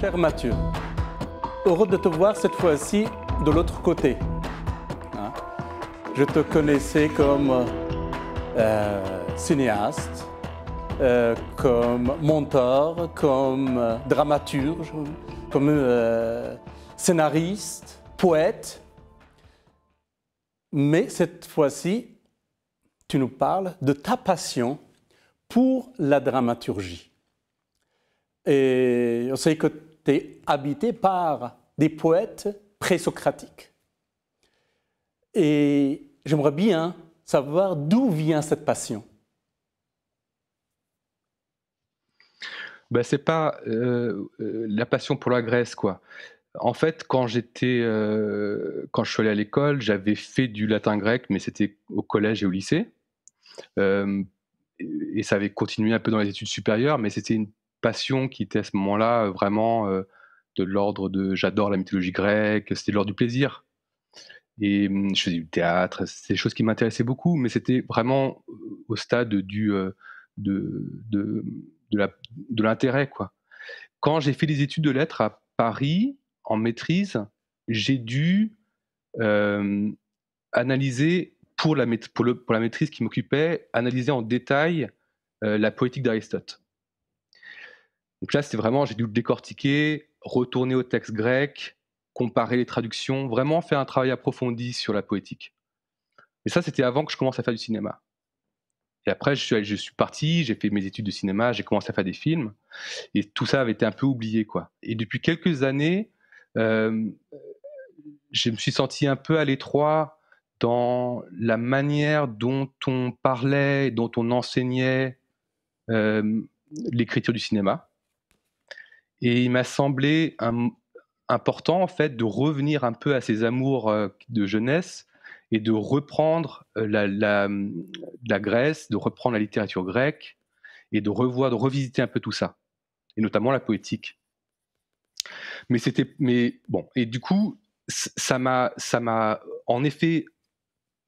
Cher Mathieu, heureux de te voir cette fois-ci de l'autre côté. Hein? Je te connaissais comme euh, euh, cinéaste, euh, comme monteur, comme dramaturge, comme scénariste, poète. Mais cette fois-ci, tu nous parles de ta passion pour la dramaturgie. Et on sait que tu es habité par des poètes présocratiques. Et j'aimerais bien savoir d'où vient cette passion. Ben, Ce n'est pas euh, euh, la passion pour la Grèce, quoi. En fait, quand j'étais, euh, quand je suis allé à l'école, j'avais fait du latin grec, mais c'était au collège et au lycée. Euh, et ça avait continué un peu dans les études supérieures, mais c'était une passion qui était à ce moment-là euh, vraiment de l'ordre de j'adore la mythologie grecque, c'était de l'ordre du plaisir. Et hum, je faisais du théâtre, c'est des choses qui m'intéressaient beaucoup, mais c'était vraiment au stade du, de, de, de l'intérêt. Quand j'ai fait des études de lettres à Paris, en maîtrise, j'ai dû euh, analyser pour la, la maîtrise qui m'occupait, analyser en détail euh, la poétique d'Aristote. Donc là, c'est vraiment, j'ai dû le décortiquer, retourner au texte grec, comparer les traductions, vraiment faire un travail approfondi sur la poétique. Et ça, c'était avant que je commence à faire du cinéma. Et après, je suis, je suis parti, j'ai fait mes études de cinéma, j'ai commencé à faire des films, et tout ça avait été un peu oublié, quoi. Et depuis quelques années, euh, je me suis senti un peu à l'étroit dans la manière dont on parlait, dont on enseignait euh, l'écriture du cinéma. Et il m'a semblé important, en fait, de revenir un peu à ces amours euh, de jeunesse et de reprendre la, la, Grèce, de reprendre la littérature grecque et de revoir, de revisiter un peu tout ça, et notamment la poétique. Mais c'était, mais bon, et du coup, ça m'a, ça m'a en effet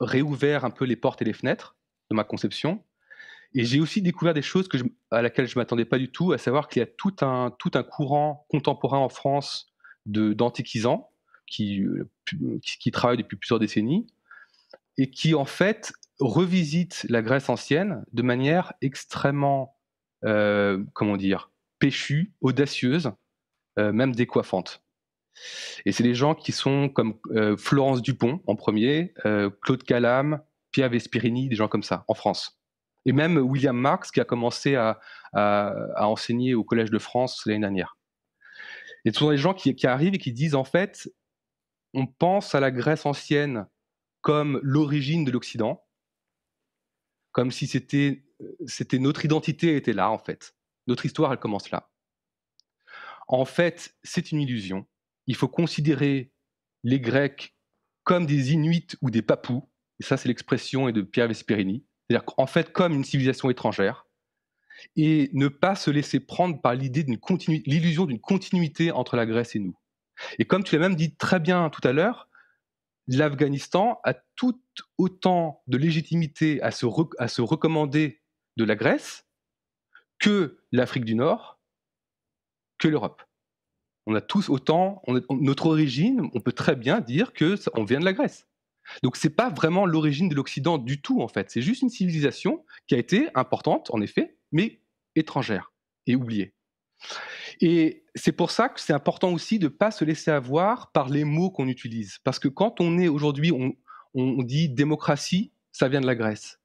réouvert un peu les portes et les fenêtres de ma conception. Et j'ai aussi découvert des choses à laquelle je m'attendais pas du tout, à savoir qu'il y a tout un, courant contemporain en France de d'antiquisants qui, euh, qui, travaille depuis plusieurs décennies et qui en fait revisite la Grèce ancienne de manière extrêmement, euh, comment dire, péchue, audacieuse, euh, même décoiffante. Et c'est des gens qui sont comme euh, Florence Dupont en premier, euh, Claude Calame, Pierre Vespirini, des gens comme ça, en France. Et même William Marx, qui a commencé à, enseigner au Collège de France l'année dernière. Et ce sont des gens qui, arrivent et qui disent, en fait, on pense à la Grèce ancienne comme l'origine de l'Occident, comme si c'était notre identité était là, en fait. Notre histoire, elle commence là. En fait, c'est une illusion. Il faut considérer les Grecs comme des Inuits ou des Papous. Et ça, c'est l'expression de Pierre Vesperini. C'est-à-dire qu'en fait, comme une civilisation étrangère. Et ne pas se laisser prendre par l'idée d'une l'illusion d'une continuité entre la Grèce et nous. Et comme tu l'as même dit très bien tout à l'heure, l'Afghanistan a tout autant de légitimité à se recommander de la Grèce que l'Afrique du Nord que l'Europe. On a tous autant, notre origine, on peut très bien dire que on vient de la Grèce. Donc ce n'est pas vraiment l'origine de l'Occident du tout en fait, c'est juste une civilisation qui a été importante en effet, mais étrangère et oubliée. Et c'est pour ça que c'est important aussi de ne pas se laisser avoir par les mots qu'on utilise. Parce que quand on est aujourd'hui, on, dit démocratie, ça vient de la Grèce.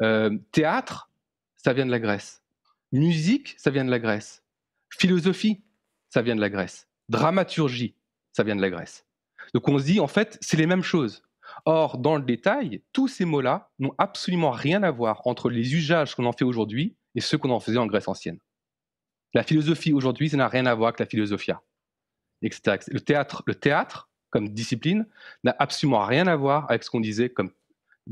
Euh, théâtre, ça vient de la Grèce. Musique, ça vient de la Grèce. Philosophie, ça vient de la Grèce. Dramaturgie, ça vient de la Grèce. Donc on se dit, en fait, c'est les mêmes choses. Or, dans le détail, tous ces mots-là n'ont absolument rien à voir entre les usages qu'on en fait aujourd'hui et ceux qu'on en faisait en Grèce ancienne. La philosophie aujourd'hui, ça n'a rien à voir avec la philosophia. Etc. Le théâtre, le théâtre, comme discipline, n'a absolument rien à voir avec ce qu'on disait comme.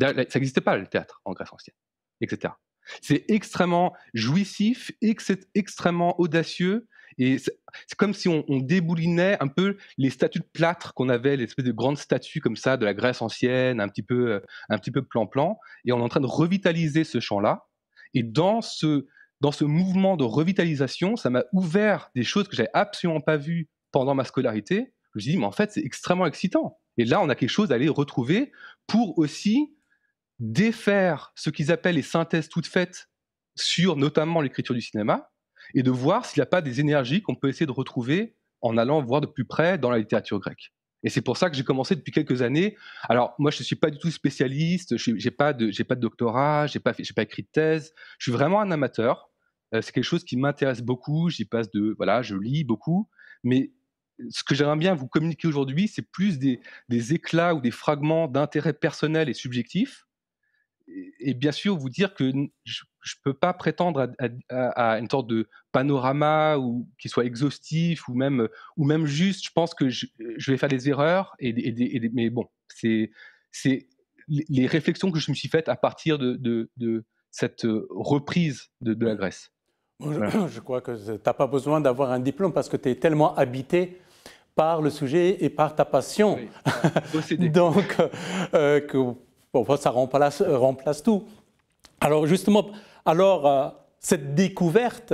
Ça n'existait pas le théâtre en Grèce ancienne, etc. C'est extrêmement jouissif, et c'est extrêmement audacieux. Et c'est comme si on, déboulinait un peu les statues de plâtre qu'on avait, les espèces de grandes statues comme ça de la Grèce ancienne, un petit peu, euh, plan-plan. Et on est en train de revitaliser ce champ-là. Et dans ce, mouvement de revitalisation, ça m'a ouvert des choses que j'avais absolument pas vues pendant ma scolarité. Je me suis dit, mais en fait, c'est extrêmement excitant. Et là, on a quelque chose à aller retrouver pour aussi défaire ce qu'ils appellent les synthèses toutes faites sur notamment l'écriture du cinéma, et de voir s'il n'y a pas des énergies qu'on peut essayer de retrouver en allant voir de plus près dans la littérature grecque. Et c'est pour ça que j'ai commencé depuis quelques années. Alors moi, je ne suis pas du tout spécialiste, je n'ai pas, de, pas de doctorat, je n'ai pas, pas écrit de thèse, je suis vraiment un amateur. Euh, c'est quelque chose qui m'intéresse beaucoup, j'y passe de... Voilà, je lis beaucoup, mais ce que j'aimerais bien vous communiquer aujourd'hui, c'est plus des, des éclats ou des fragments d'intérêt personnel et subjectif et bien sûr vous dire que je ne peux pas prétendre à, une sorte de panorama ou qui soit exhaustif ou même ou même juste. Je pense que je, vais faire des erreurs et, mais bon, c'est c'est les réflexions que je me suis faites à partir de, cette reprise de, la Grèce. Je, crois que tu n'as pas besoin d'avoir un diplôme parce que tu es tellement habité par le sujet et par ta passion. Donc, euh, Bon, ça euh, remplace, tout. Alors justement, alors euh, cette découverte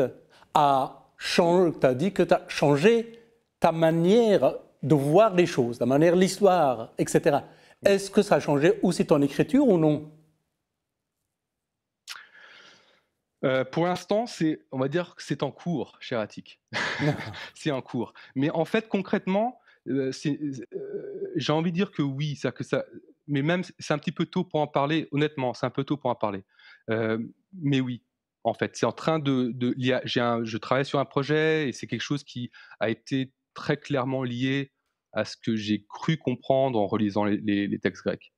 a changé, as dit que tu changé ta manière de voir les choses, ta manière de l'histoire, etc. Est-ce que ça a changé c'est en écriture ou non euh, pour l'instant, c'est, on va dire que c'est en cours, cher Attic. c'est en cours. Mais en fait, concrètement, j'ai envie de dire que oui, ça, que ça, mais même, c'est un petit peu tôt pour en parler, honnêtement, c'est un peu tôt pour en parler. Euh, mais oui, en fait, c'est en train de. je travaille sur un projet et c'est quelque chose qui a été très clairement lié à ce que j'ai cru comprendre en relisant les, textes grecs.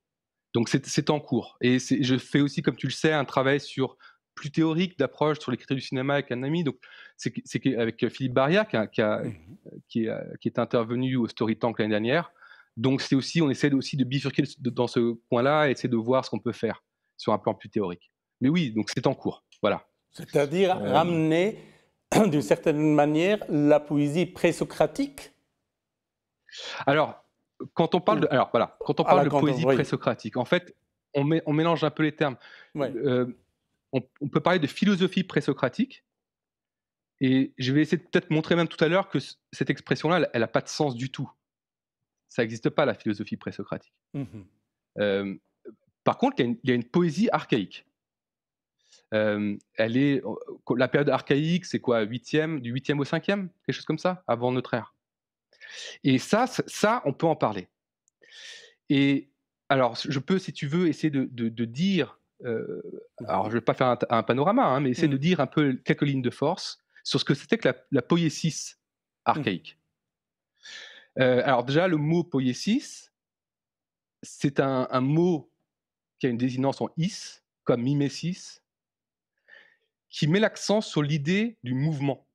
Donc c'est en cours. Et je fais aussi, comme tu le sais, un travail sur plus théorique d'approche sur l'écriture du cinéma avec un ami. Donc, c'est avec Philippe Barrière mmh qui, est, qui, est, intervenu au Story Tank l'année dernière. Donc c'est aussi, on essaie aussi de bifurquer dans ce coin-là et essayer de voir ce qu'on peut faire sur un plan plus théorique. Mais oui, donc c'est en cours, voilà. C'est-à-dire euh. ramener d'une certaine manière la poésie présocratique. Alors quand on parle de, alors voilà, quand on ah, parle de poésie présocratique, en fait, on, mélange un peu les termes. Euh, on, peut parler de philosophie présocratique. Et je vais essayer de peut-être montrer même tout à l'heure que cette expression-là, elle n'a pas de sens du tout. Ça n'existe pas, la philosophie présocratique. socratique mhm. euh, par contre, il y, a une, poésie archaïque. Euh, elle est, euh, la période archaïque, c'est quoi 8e, Du 8e au 5e Quelque chose comme ça, avant notre ère. Et ça, ça, on peut en parler. Et alors, je peux, si tu veux, essayer de, dire, alors je ne vais pas faire un, panorama, hein, mais essayer de mhm. dire un peu quelques lignes de force sur ce que c'était que la, poésie archaïque. Euh, alors déjà, le mot poiesis, c'est un, mot qui a une désinence en is, comme mimesis, qui met l'accent sur l'idée du mouvement.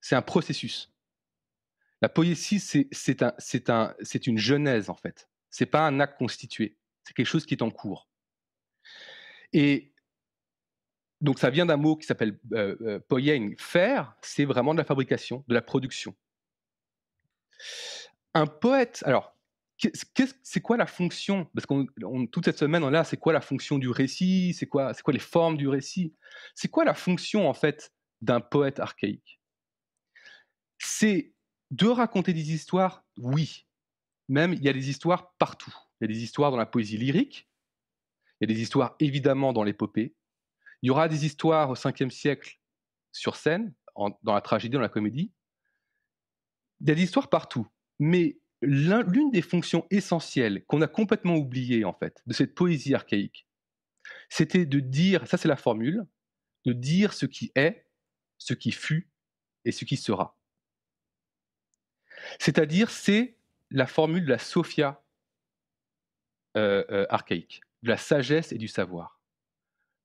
C'est un processus. La poiesis, c'est une genèse, en fait. C'est pas un acte constitué. C'est quelque chose qui est en cours. Et donc, ça vient d'un mot qui s'appelle euh, euh faire. C'est vraiment de la fabrication, de la production un poète, alors, c'est quoi la fonction Parce qu'on toute cette semaine, on là, c'est quoi la fonction du récit C'est quoi, quoi les formes du récit C'est quoi la fonction en fait d'un poète archaïque C'est de raconter des histoires, oui. Même il y a des histoires partout. Il y a des histoires dans la poésie lyrique. Il y a des histoires évidemment dans l'épopée. Il y aura des histoires au 5 siècle sur scène, dans la tragédie, dans la comédie. Il y a des histoires partout. Mais l'une des fonctions essentielles qu'on a complètement oubliée, en fait, de cette poésie archaïque, c'était de dire, ça c'est la formule, de dire ce qui est, ce qui fut et ce qui sera. C'est-à-dire, c'est la formule de la sophia euh, euh, archaïque, de la sagesse et du savoir.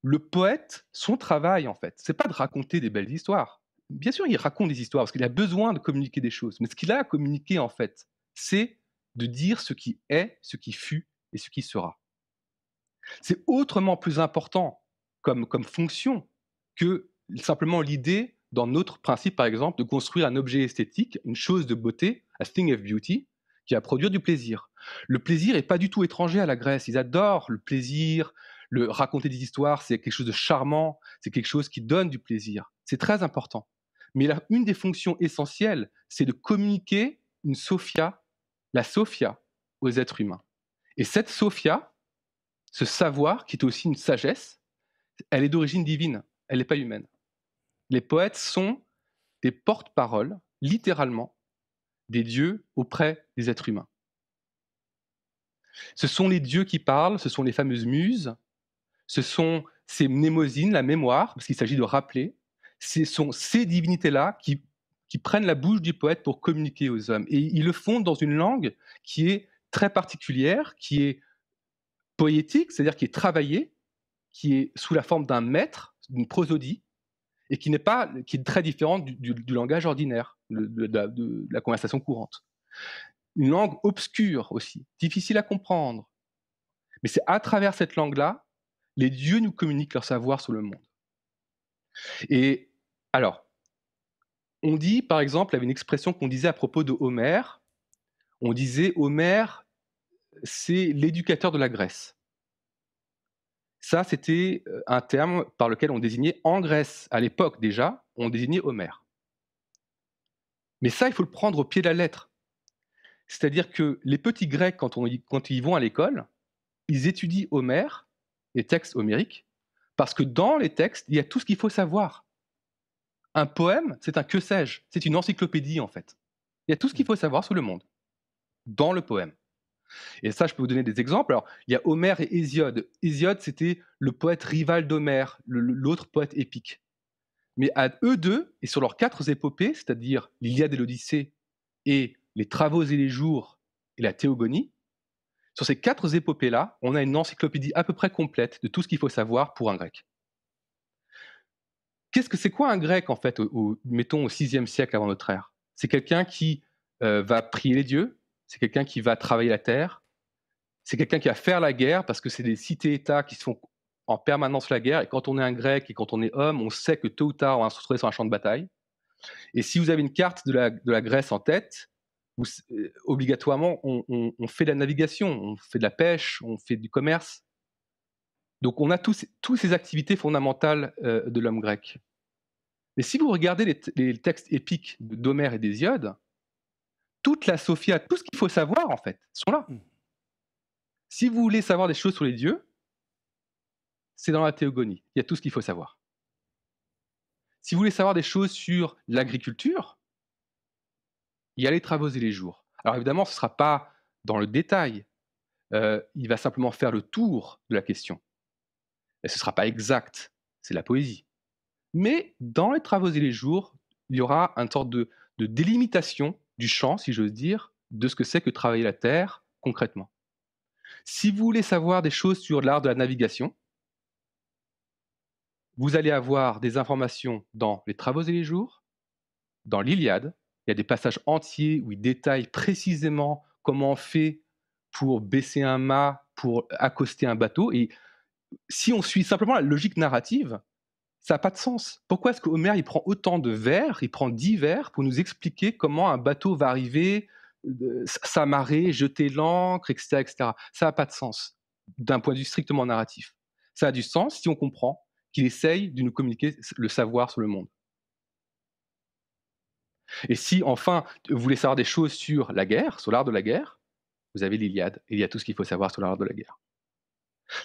Le poète, son travail, en fait, c'est pas de raconter des belles histoires bien sûr, il raconte des histoires parce qu'il a besoin de communiquer des choses. Mais ce qu'il a à communiquer, en fait, c'est de dire ce qui est, ce qui fut et ce qui sera. C'est autrement plus important comme, fonction que simplement l'idée, dans notre principe, par exemple, de construire un objet esthétique, une chose de beauté, a thing of beauty, qui va produire du plaisir. Le plaisir n'est pas du tout étranger à la Grèce. Ils adorent le plaisir, le raconter des histoires, c'est quelque chose de charmant, c'est quelque chose qui donne du plaisir. C'est très important. Mais une des fonctions essentielles, c'est de communiquer une sophia, la sophia, aux êtres humains. Et cette sophia, ce savoir qui est aussi une sagesse, elle est d'origine divine, elle n'est pas humaine. Les poètes sont des porte-paroles, littéralement, des dieux auprès des êtres humains. Ce sont les dieux qui parlent, ce sont les fameuses muses, ce sont ces mnémosines, la mémoire, parce qu'il s'agit de rappeler, ce sont ces divinités-là qui, qui prennent la bouche du poète pour communiquer aux hommes. Et ils le font dans une langue qui est très particulière, qui est poétique, c'est-à-dire qui est travaillée, qui est sous la forme d'un maître, d'une prosodie, et qui n'est pas, qui est très différente du, langage ordinaire, de, de, la conversation courante. Une langue obscure aussi, difficile à comprendre. Mais c'est à travers cette langue-là, les dieux nous communiquent leur savoir sur le monde. Et alors, on dit, par exemple, il y avait une expression qu'on disait à propos de Homère. On disait Homère, c'est l'éducateur de la Grèce. Ça, c'était euh, un terme par lequel on désignait en Grèce, à l'époque déjà, on désignait Homère. Mais ça, il faut le prendre au pied de la lettre. C'est-à-dire que les petits Grecs, quand, on, ils vont à l'école, ils étudient Homère, les textes homériques, parce que dans les textes, il y a tout ce qu'il faut savoir. Un poème, c'est un que sais-je, c'est une encyclopédie en fait. Il y a tout ce qu'il mm. faut savoir sur le monde dans le poème. Et ça, je peux vous donner des exemples. Alors, il y a Homère et Hésiode. Hésiode, c'était le poète rival d'Homère, l'autre poète épique. Mais à eux deux, et sur leurs quatre épopées, c'est-à-dire l'Iliade et l'Odyssée, et les Travaux et les Jours, et la Théogonie, sur ces quatre épopées-là, on a une encyclopédie à peu près complète de tout ce qu'il faut savoir pour un grec qu'est-ce que c'est quoi un grec en fait, au, mettons au 6e siècle avant notre ère C'est quelqu'un qui euh, va prier les dieux, c'est quelqu'un qui va travailler la terre, c'est quelqu'un qui va faire la guerre parce que c'est des cités-États qui font en permanence la guerre. Et quand on est un grec et quand on est homme, on sait que tôt ou tard on va se retrouver sur un champ de bataille. Et si vous avez une carte de la, Grèce en tête, euh, obligatoirement on, fait de la navigation, on fait de la pêche, on fait du commerce. Donc on a toutes ces activités fondamentales euh, de l'homme grec. Mais si vous regardez les, textes épiques d'Homère et d'Hésiode, toute la Sophia, tout ce qu'il faut savoir, en fait, sont là. Hmm. Si vous voulez savoir des choses sur les dieux, c'est dans la théogonie. Il y a tout ce qu'il faut savoir. Si vous voulez savoir des choses sur l'agriculture, il y a les travaux et les jours. Alors évidemment, ce ne sera pas dans le détail. Euh, il va simplement faire le tour de la question. Et ce ne sera pas exact. C'est la poésie. Mais dans les travaux et les jours, il y aura une sorte de, de délimitation du champ, si j'ose dire, de ce que c'est que travailler la terre concrètement. Si vous voulez savoir des choses sur l'art de la navigation, vous allez avoir des informations dans les travaux et les jours, dans l'Iliade. Il y a des passages entiers où il détaille précisément comment on fait pour baisser un mât, pour accoster un bateau. Et si on suit simplement la logique narrative, ça n'a pas de sens. Pourquoi est-ce que il prend autant de vers, il prend dix vers pour nous expliquer comment un bateau va arriver, euh, s'amarrer, jeter l'encre, etc., etc. Ça n'a pas de sens d'un point de vue strictement narratif. Ça a du sens si on comprend qu'il essaye de nous communiquer le savoir sur le monde. Et si enfin vous voulez savoir des choses sur la guerre, sur l'art de la guerre, vous avez l'Iliade. Il y a tout ce qu'il faut savoir sur l'art de la guerre.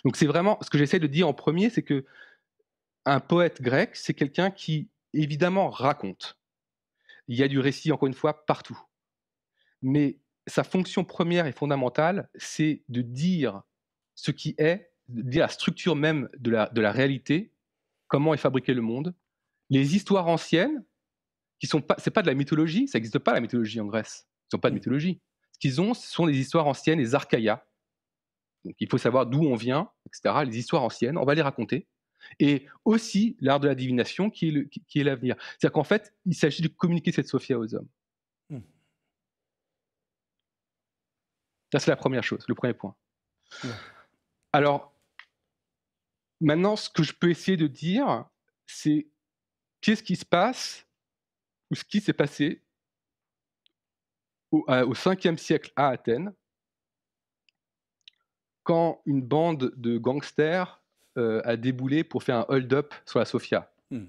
Donc c'est vraiment ce que j'essaie de dire en premier, c'est que un poète grec, c'est quelqu'un qui, évidemment, raconte. Il y a du récit, encore une fois, partout. Mais sa fonction première et fondamentale, c'est de dire ce qui est, de dire la structure même de la, réalité, comment est fabriqué le monde. Les histoires anciennes, ce n'est pas, de la mythologie, ça n'existe pas la mythologie en Grèce. Ils n'ont pas de mm. mythologie. Ce qu'ils ont, ce sont les histoires anciennes, les archaïas. Donc il faut savoir d'où on vient, etc. Les histoires anciennes, on va les raconter et aussi l'art de la divination qui est l'avenir. C'est-à-dire qu'en fait, il s'agit de communiquer cette Sophia aux hommes. Hmm. Ça, c'est la première chose, le premier point. Alors, maintenant, ce que je peux essayer de dire, c'est qu'est-ce qui se passe, ou ce qui s'est passé au, euh, au 5e siècle à Athènes, quand une bande de gangsters a euh, déboulé pour faire un hold-up sur la Sofia. Hmm.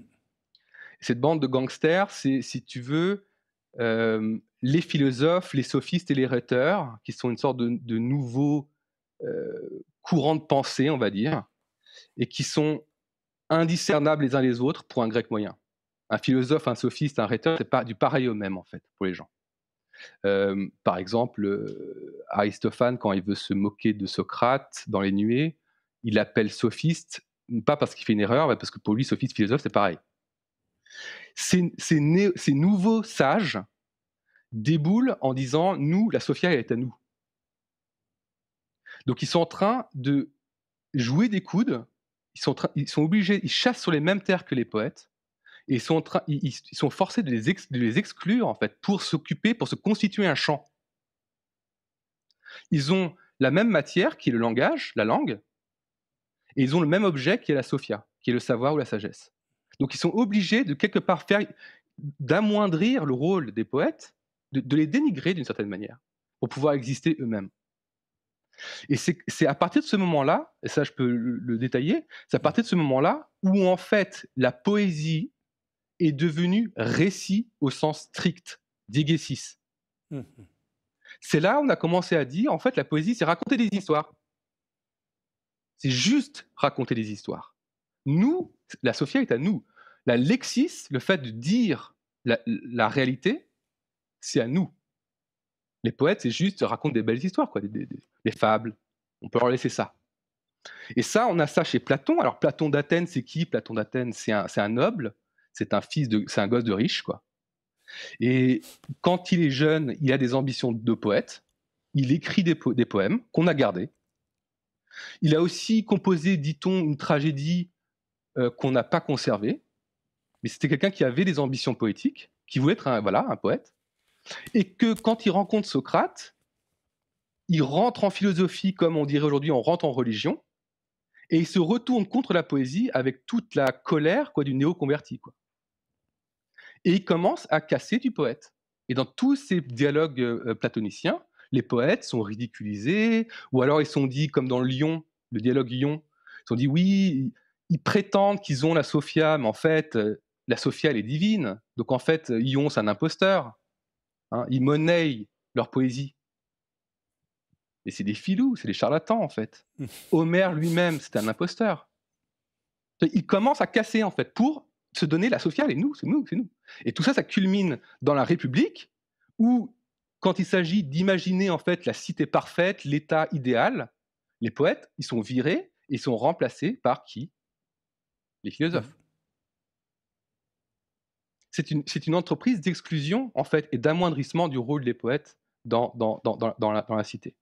Cette bande de gangsters, c'est, si tu veux, euh, les philosophes, les sophistes et les rhéteurs, qui sont une sorte de, de nouveau euh, courant de pensée, on va dire, et qui sont indiscernables les uns les autres pour un grec moyen. Un philosophe, un sophiste, un rhéteur, c'est pas du pareil au même, en fait, pour les gens. par exemple, Aristophane, quand il veut se moquer de Socrate dans les nuées, il l'appelle sophiste, pas parce qu'il fait une erreur, mais parce que pour lui, sophiste, philosophe, c'est pareil. Ces, nouveaux sages déboulent en disant Nous, la Sophia, elle est à nous. Donc ils sont en train de jouer des coudes, ils sont, ils sont obligés, ils chassent sur les mêmes terres que les poètes, et ils sont, sont forcés de les, de les exclure, en fait, pour s'occuper, pour se constituer un champ. Ils ont la même matière qui est le langage, la langue, et ils ont le même objet qui est la Sophia, qui est le savoir ou la sagesse. Donc ils sont obligés de quelque part faire d'amoindrir le rôle des poètes, de, les dénigrer d'une certaine manière, pour pouvoir exister eux-mêmes. Et c'est à partir de ce moment-là, et ça je peux le, détailler, c'est à partir de ce moment-là où en fait la poésie est devenue récit au sens strict, digesis. 6 mmh C'est là où on a commencé à dire, en fait la poésie c'est raconter des histoires. C'est juste raconter des histoires. Nous, la Sophia est à nous. La Lexis, le fait de dire la, réalité, c'est à nous. Les poètes, c'est juste raconter des belles histoires, quoi, des, fables. On peut leur laisser ça. Et ça, on a ça chez Platon. Alors, Platon d'Athènes, c'est qui Platon d'Athènes, c'est un, noble, c'est un fils de, c'est un gosse de riche, quoi. Et quand il est jeune, il a des ambitions de poète. Il écrit des poèmes qu'on a gardés, il a aussi composé, dit-on, une tragédie euh, qu'on n'a pas conservée, mais c'était quelqu'un qui avait des ambitions poétiques, qui voulait être un, voilà, un poète, et que quand il rencontre Socrate, il rentre en philosophie, comme on dirait aujourd'hui, on rentre en religion, et il se retourne contre la poésie avec toute la colère quoi, du néo-converti. Quoi. Et il commence à casser du poète. Et dans tous ces dialogues euh, platoniciens, les poètes sont ridiculisés, ou alors ils sont dit, comme dans Lyon, le dialogue Lyon, ils sont dit, oui, ils prétendent qu'ils ont la Sophia, mais en fait, euh, la Sophia, elle est divine. Donc en fait, euh, Lyon c'est un imposteur. Hein. ils monnaient leur poésie. Et c'est des filous, c'est des charlatans, en fait. Homère lui-même, c'est un imposteur. Il commence à casser, en fait, pour se donner la Sophia, et nous, c'est nous, c'est nous. Et tout ça, ça culmine dans la République, où quand il s'agit d'imaginer en fait la cité parfaite, l'état idéal, les poètes, ils sont virés et sont remplacés par qui Les philosophes. Mmh. C'est une, une, entreprise d'exclusion en fait et d'amoindrissement du rôle des poètes dans, dans, la, la, cité.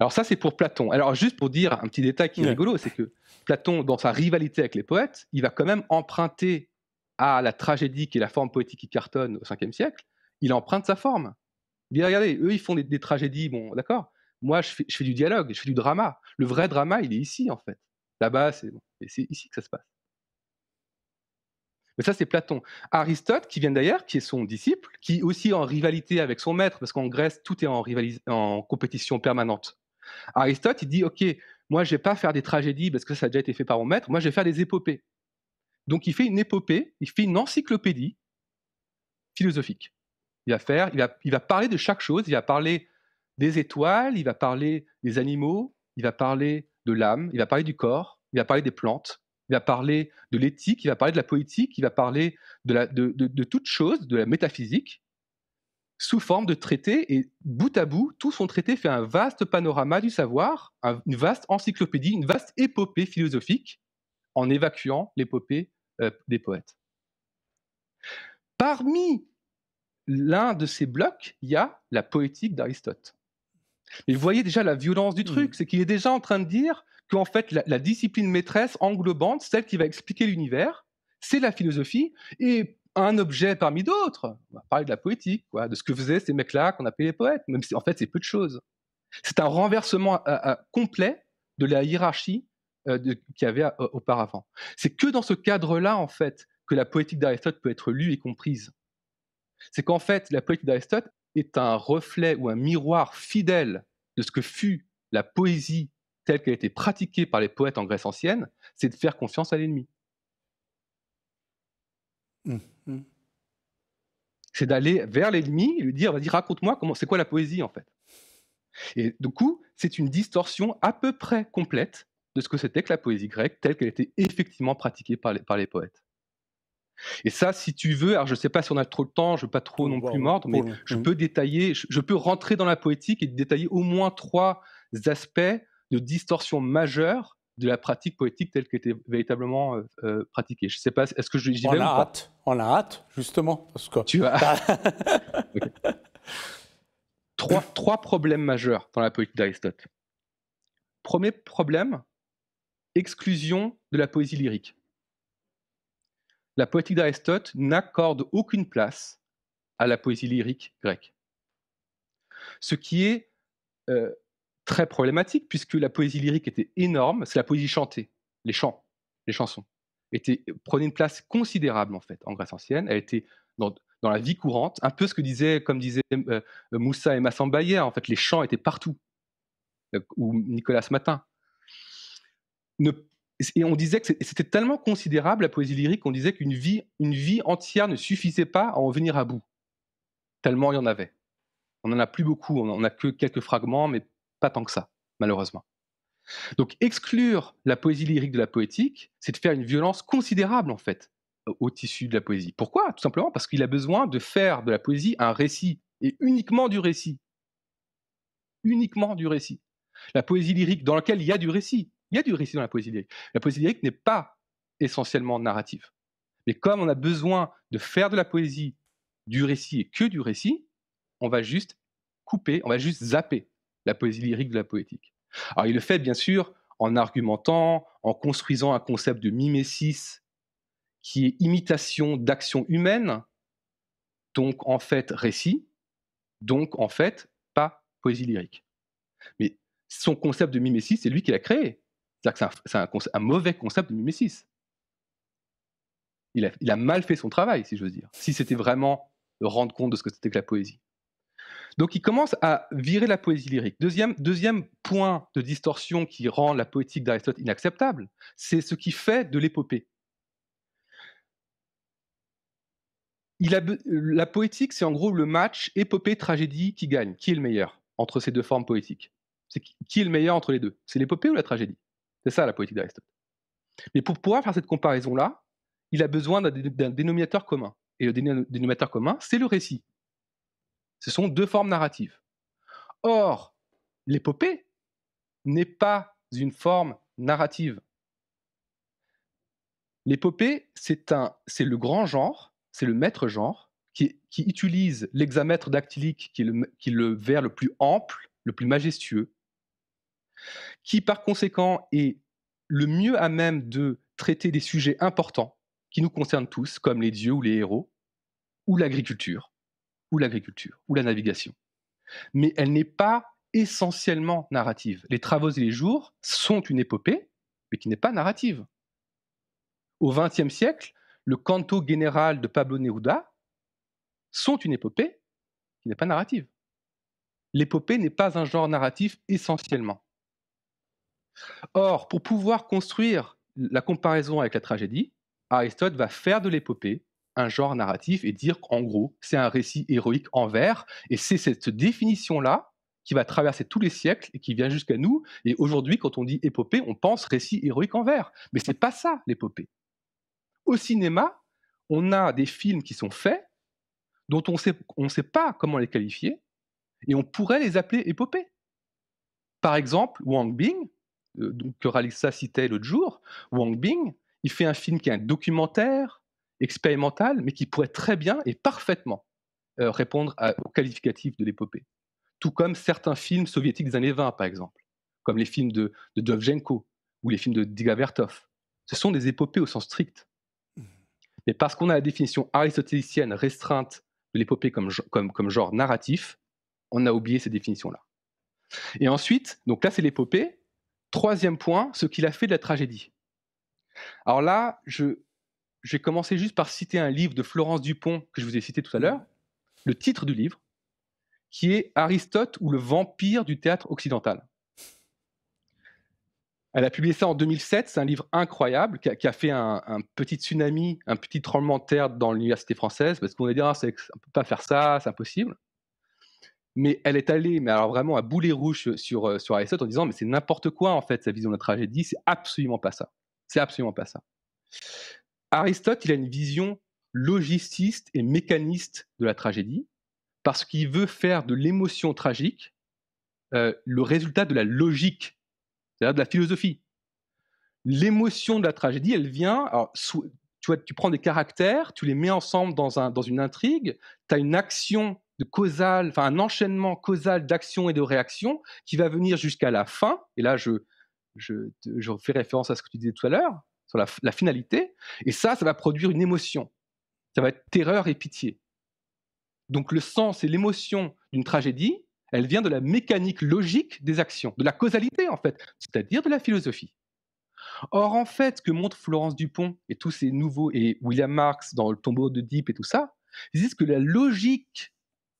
Alors ça c'est pour Platon. Alors juste pour dire un petit détail qui est rigolo, c'est que Platon, dans sa rivalité avec les poètes, il va quand même emprunter à la tragédie qui est la forme poétique qui cartonne au 5e siècle, il emprunte sa forme. Il regardez, eux, ils font des, tragédies, bon, d'accord. Moi, je fais, du dialogue, je fais du drama. Le vrai drama, il est ici, en fait. Là-bas, c'est ici que ça se passe. Mais ça, c'est Platon. Aristote, qui vient d'ailleurs, qui est son disciple, qui aussi en rivalité avec son maître, parce qu'en Grèce, tout est en, en compétition permanente. Aristote, il dit, OK, moi, je ne vais pas faire des tragédies parce que ça a déjà été fait par mon maître, moi, je vais faire des épopées. Donc, il fait une épopée, il fait une encyclopédie philosophique. Il va faire, il va, il va parler de chaque chose. Il va parler des étoiles, il va parler des animaux, il va parler de l'âme, il va parler du corps, il va parler des plantes, il va parler de l'éthique, il va parler de la poétique, il va parler de, la, de, de, toute chose, de la métaphysique, sous forme de traité. Et bout à bout, tout son traité fait un vaste panorama du savoir, une vaste encyclopédie, une vaste épopée philosophique, en évacuant l'épopée euh, des poètes. Parmi l'un de ces blocs, il y a la poétique d'Aristote. Mais vous voyez déjà la violence du hmm. truc, c'est qu'il est déjà en train de dire qu'en fait, la, discipline maîtresse englobante, celle qui va expliquer l'univers, c'est la philosophie, et un objet parmi d'autres. On va parler de la poétique, quoi, de ce que faisaient ces mecs-là qu'on appelait les poètes, même si en fait, c'est peu de choses. C'est un renversement euh, euh, complet de la hiérarchie euh, qu'il y avait auparavant. C'est que dans ce cadre-là, en fait, que la poétique d'Aristote peut être lue et comprise. C'est qu'en fait, la poétique d'Aristote est un reflet ou un miroir fidèle de ce que fut la poésie telle qu'elle était pratiquée par les poètes en Grèce ancienne, c'est de faire confiance à l'ennemi. Mm-hmm. C'est d'aller vers l'ennemi et lui dire, vas-y, raconte-moi c'est quoi la poésie en fait. Et du coup, c'est une distorsion à peu près complète de ce que c'était que la poésie grecque telle qu'elle était effectivement pratiquée par les poètes. Et ça, si tu veux, alors je ne sais pas si on a trop le temps, je ne veux pas trop non plus mordre, mais hein. je peux détailler, je, peux rentrer dans la poétique et détailler au moins trois aspects de distorsion majeure de la pratique poétique telle qu'elle était véritablement euh, euh, pratiquée. Je ne sais pas, est-ce que j'y vais On la hâte, on hâte, justement. Tu as... trois, trois problèmes majeurs dans la poétique d'Aristote. Premier problème, exclusion de la poésie lyrique la poétique d'Aristote n'accorde aucune place à la poésie lyrique grecque. Ce qui est euh, très problématique, puisque la poésie lyrique était énorme, c'est la poésie chantée, les chants, les chansons, était, prenait une place considérable en fait en Grèce ancienne, elle était dans, la vie courante, un peu ce que disait, comme disait euh, euh, Moussa et Massambayer, en fait les chants étaient partout, ou Nicolas Matin. Et, on disait que c'était tellement considérable la poésie lyrique qu'on disait qu'une vie, une vie entière ne suffisait pas à en venir à bout. Tellement il y en avait. On n'en a plus beaucoup, on n'en a que quelques fragments, mais pas tant que ça, malheureusement. Donc exclure la poésie lyrique de la poétique, c'est de faire une violence considérable, en fait, au tissu de la poésie. Pourquoi Tout simplement parce qu'il a besoin de faire de la poésie un récit, et uniquement du récit. Uniquement du récit. La poésie lyrique dans laquelle il y a du récit, il y a du récit dans la poésie lyrique. La poésie lyrique n'est pas essentiellement narrative. Mais comme on a besoin de faire de la poésie du récit et que du récit, on va juste couper, on va juste zapper la poésie lyrique de la poétique. Alors il le fait bien sûr en argumentant, en construisant un concept de mimésis qui est imitation d'action humaine, donc en fait récit, donc en fait pas poésie lyrique. Mais son concept de mimésis, c'est lui qui l'a créé. C'est-à-dire que c'est un, mauvais concept de mimesis. Il a, mal fait son travail, si je veux dire, si c'était vraiment rendre compte de ce que c'était que la poésie. Donc il commence à virer la poésie lyrique. Deuxième, point de distorsion qui rend la poétique d'Aristote inacceptable, c'est ce qui fait de l'épopée. la poétique, c'est en gros le match épopée-tragédie qui gagne. Qui est le meilleur entre ces deux formes poétiques qui est le meilleur entre les deux C'est l'épopée ou la tragédie c'est ça la poétique d'Aristote. Mais pour pouvoir faire cette comparaison-là, il a besoin d'un dénominateur commun. Et le dénominateur commun, c'est le récit. Ce sont deux formes narratives. Or, l'épopée n'est pas une forme narrative. L'épopée, c'est le grand genre, c'est le maître genre, qui, utilise l'hexamètre dactylique, qui le, qui est le vers le plus ample, le plus majestueux, qui par conséquent est le mieux à même de traiter des sujets importants qui nous concernent tous, comme les dieux ou les héros, ou l'agriculture, ou l'agriculture, ou la navigation. Mais elle n'est pas essentiellement narrative. Les travaux et les jours sont une épopée, mais qui n'est pas narrative. Au XXe siècle, le canto général de Pablo Neruda sont une épopée qui n'est pas narrative. L'épopée n'est pas un genre narratif essentiellement. Or, pour pouvoir construire la comparaison avec la tragédie, Aristote va faire de l'épopée un genre narratif et dire qu'en gros, c'est un récit héroïque en vers, et c'est cette définition-là qui va traverser tous les siècles et qui vient jusqu'à nous. Et aujourd'hui, quand on dit épopée, on pense récit héroïque en vers. Mais n'est pas ça, l'épopée. Au cinéma, on a des films qui sont faits, dont on ne sait pas comment les qualifier, et on pourrait les appeler épopées. Par exemple, Wang Bing, donc, que Ralissa citait l'autre jour, Wang Bing, il fait un film qui est un documentaire expérimental, mais qui pourrait très bien et parfaitement euh, répondre aux qualificatifs de l'épopée. Tout comme certains films soviétiques des années 20, par exemple, comme les films de, de Dovzhenko ou les films de Digavertov. Ce sont des épopées au sens strict. Mmh. Mais parce qu'on a la définition aristotélicienne restreinte de l'épopée comme genre narratif, on a oublié ces définitions-là. Et ensuite, donc là c'est l'épopée, Troisième point, ce qu'il a fait de la tragédie. Alors là, je, vais commencer juste par citer un livre de Florence Dupont que je vous ai cité tout à mm. l'heure, le titre du livre, qui est Aristote ou le vampire du théâtre occidental. Elle a publié ça en 2007, c'est un livre incroyable qui a, fait un, petit tsunami, un petit tremblement de terre dans l'université française, parce qu'on a dit ah, on ne peut pas faire ça, c'est impossible mais elle est allée, mais alors vraiment à boulet rouge sur, euh, sur Aristote en disant mais c'est n'importe quoi en fait sa vision de la tragédie, c'est absolument pas ça. C'est absolument pas ça. Aristote, il a une vision logististe et mécaniste de la tragédie parce qu'il veut faire de l'émotion tragique euh, le résultat de la logique, c'est-à-dire de la philosophie. L'émotion de la tragédie, elle vient, tu, vois, tu prends des caractères, tu les mets ensemble dans, un, dans une intrigue, tu as une action causal, enfin un enchaînement causal d'actions et de réactions qui va venir jusqu'à la fin. Et là, je, je, fais référence à ce que tu disais tout à l'heure sur la, finalité. Et ça, ça va produire une émotion. Ça va être terreur et pitié. Donc le sens et l'émotion d'une tragédie, elle vient de la mécanique logique des actions, de la causalité en fait, c'est-à-dire de la philosophie. Or, en fait, ce que montre Florence Dupont et tous ces nouveaux, et William Marx dans le tombeau de Deep et tout ça, ils disent que la logique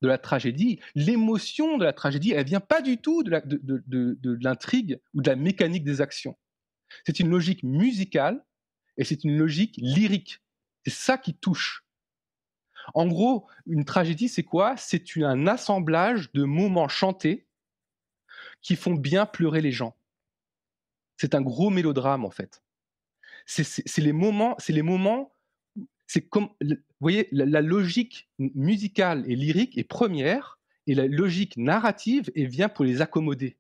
de la tragédie, l'émotion de la tragédie, elle vient pas du tout de l'intrigue ou de la mécanique des actions. C'est une logique musicale et c'est une logique lyrique. C'est ça qui touche. En gros, une tragédie, c'est quoi C'est un assemblage de moments chantés qui font bien pleurer les gens. C'est un gros mélodrame, en fait. C'est les moments, c'est les moments, c'est comme vous voyez, la, logique musicale et lyrique est première, et la logique narrative est vient pour les accommoder.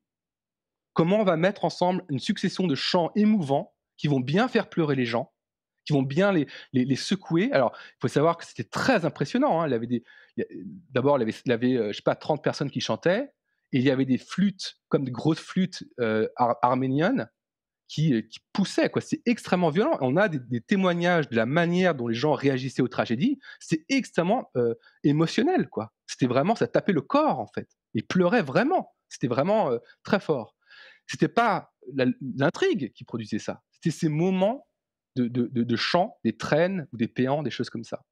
Comment on va mettre ensemble une succession de chants émouvants qui vont bien faire pleurer les gens, qui vont bien les, secouer. Alors, il faut savoir que c'était très impressionnant. Hein. d'abord, il avait, avait, euh, je sais pas, 30 personnes qui chantaient, et il y avait des flûtes, comme des grosses flûtes euh, arméniennes, euh, qui, poussait. Quoi. C'est extrêmement violent. On a des, témoignages de la manière dont les gens réagissaient aux tragédies. C'est extrêmement euh, émotionnel. Quoi. C'était vraiment, ça tapait le corps, en fait. et pleurait vraiment. C'était vraiment euh, très fort. C'était pas l'intrigue qui produisait ça. C'était ces moments de, de chant, des traînes ou des péans, des choses comme ça.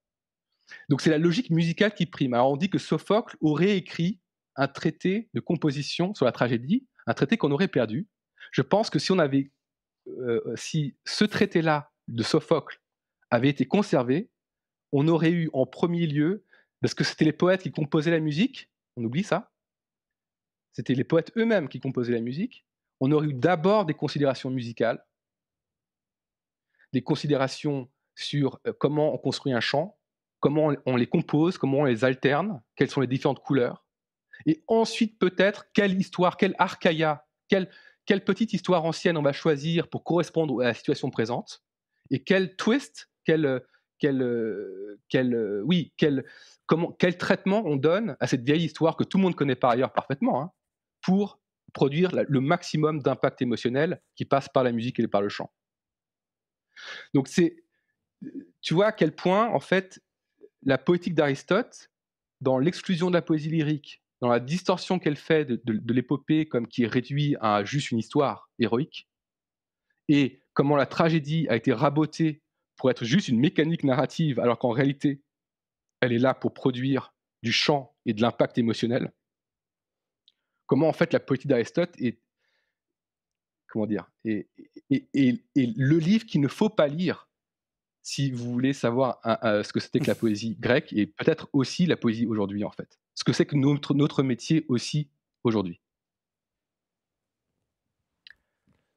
Donc c'est la logique musicale qui prime. on dit que Sophocle aurait écrit un traité de composition sur la tragédie, un traité qu'on aurait perdu. Je pense que si on avait euh, si ce traité-là de Sophocle avait été conservé, on aurait eu en premier lieu, parce que c'était les poètes qui composaient la musique, on oublie ça, c'était les poètes eux-mêmes qui composaient la musique, on aurait eu d'abord des considérations musicales, des considérations sur euh, comment on construit un chant, comment on les compose, comment on les alterne, quelles sont les différentes couleurs, et ensuite peut-être quelle histoire, quelle archaïa, quelle, quelle petite histoire ancienne on va choisir pour correspondre à la situation présente et quel twist, quel, euh, euh, euh, oui, quel, comment, quel traitement on donne à cette vieille histoire que tout le monde connaît par ailleurs parfaitement hein, pour produire le maximum d'impact émotionnel qui passe par la musique et par le chant. Donc c'est, tu vois à quel point en fait la poétique d'Aristote, dans l'exclusion de la poésie lyrique, dans la distorsion qu'elle fait de, l'épopée comme qui est réduit à juste une histoire héroïque, et comment la tragédie a été rabotée pour être juste une mécanique narrative, alors qu'en réalité, elle est là pour produire du chant et de l'impact émotionnel. Comment en fait la poésie d'Aristote est, comment dire, le livre qu'il ne faut pas lire si vous voulez savoir ce que c'était que la poésie grecque et peut-être aussi la poésie aujourd'hui en fait ce que c'est que notre, notre métier aussi aujourd'hui.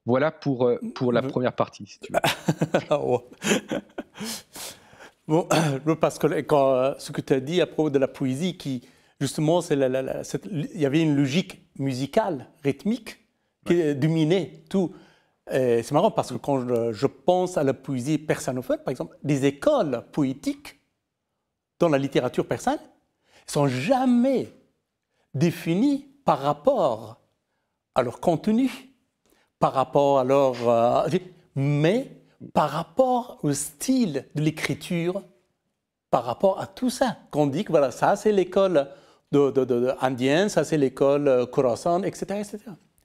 Voilà pour, euh, pour la première partie, si tu veux. bon, parce que quand, euh, ce que tu as dit à propos de la poésie, qui justement, la, la, la, il y avait une logique musicale, rythmique, qui dominait tout. C'est marrant parce que quand je, je pense à la poésie persanophone, par exemple, des écoles poétiques dans la littérature persane sont jamais définis par rapport à leur contenu, par rapport à leur... Euh, mais par rapport au style de l'écriture, par rapport à tout ça, qu'on dit que voilà, ça c'est l'école de, de, indienne, ça c'est l'école euh, Khorasan, etc. etc.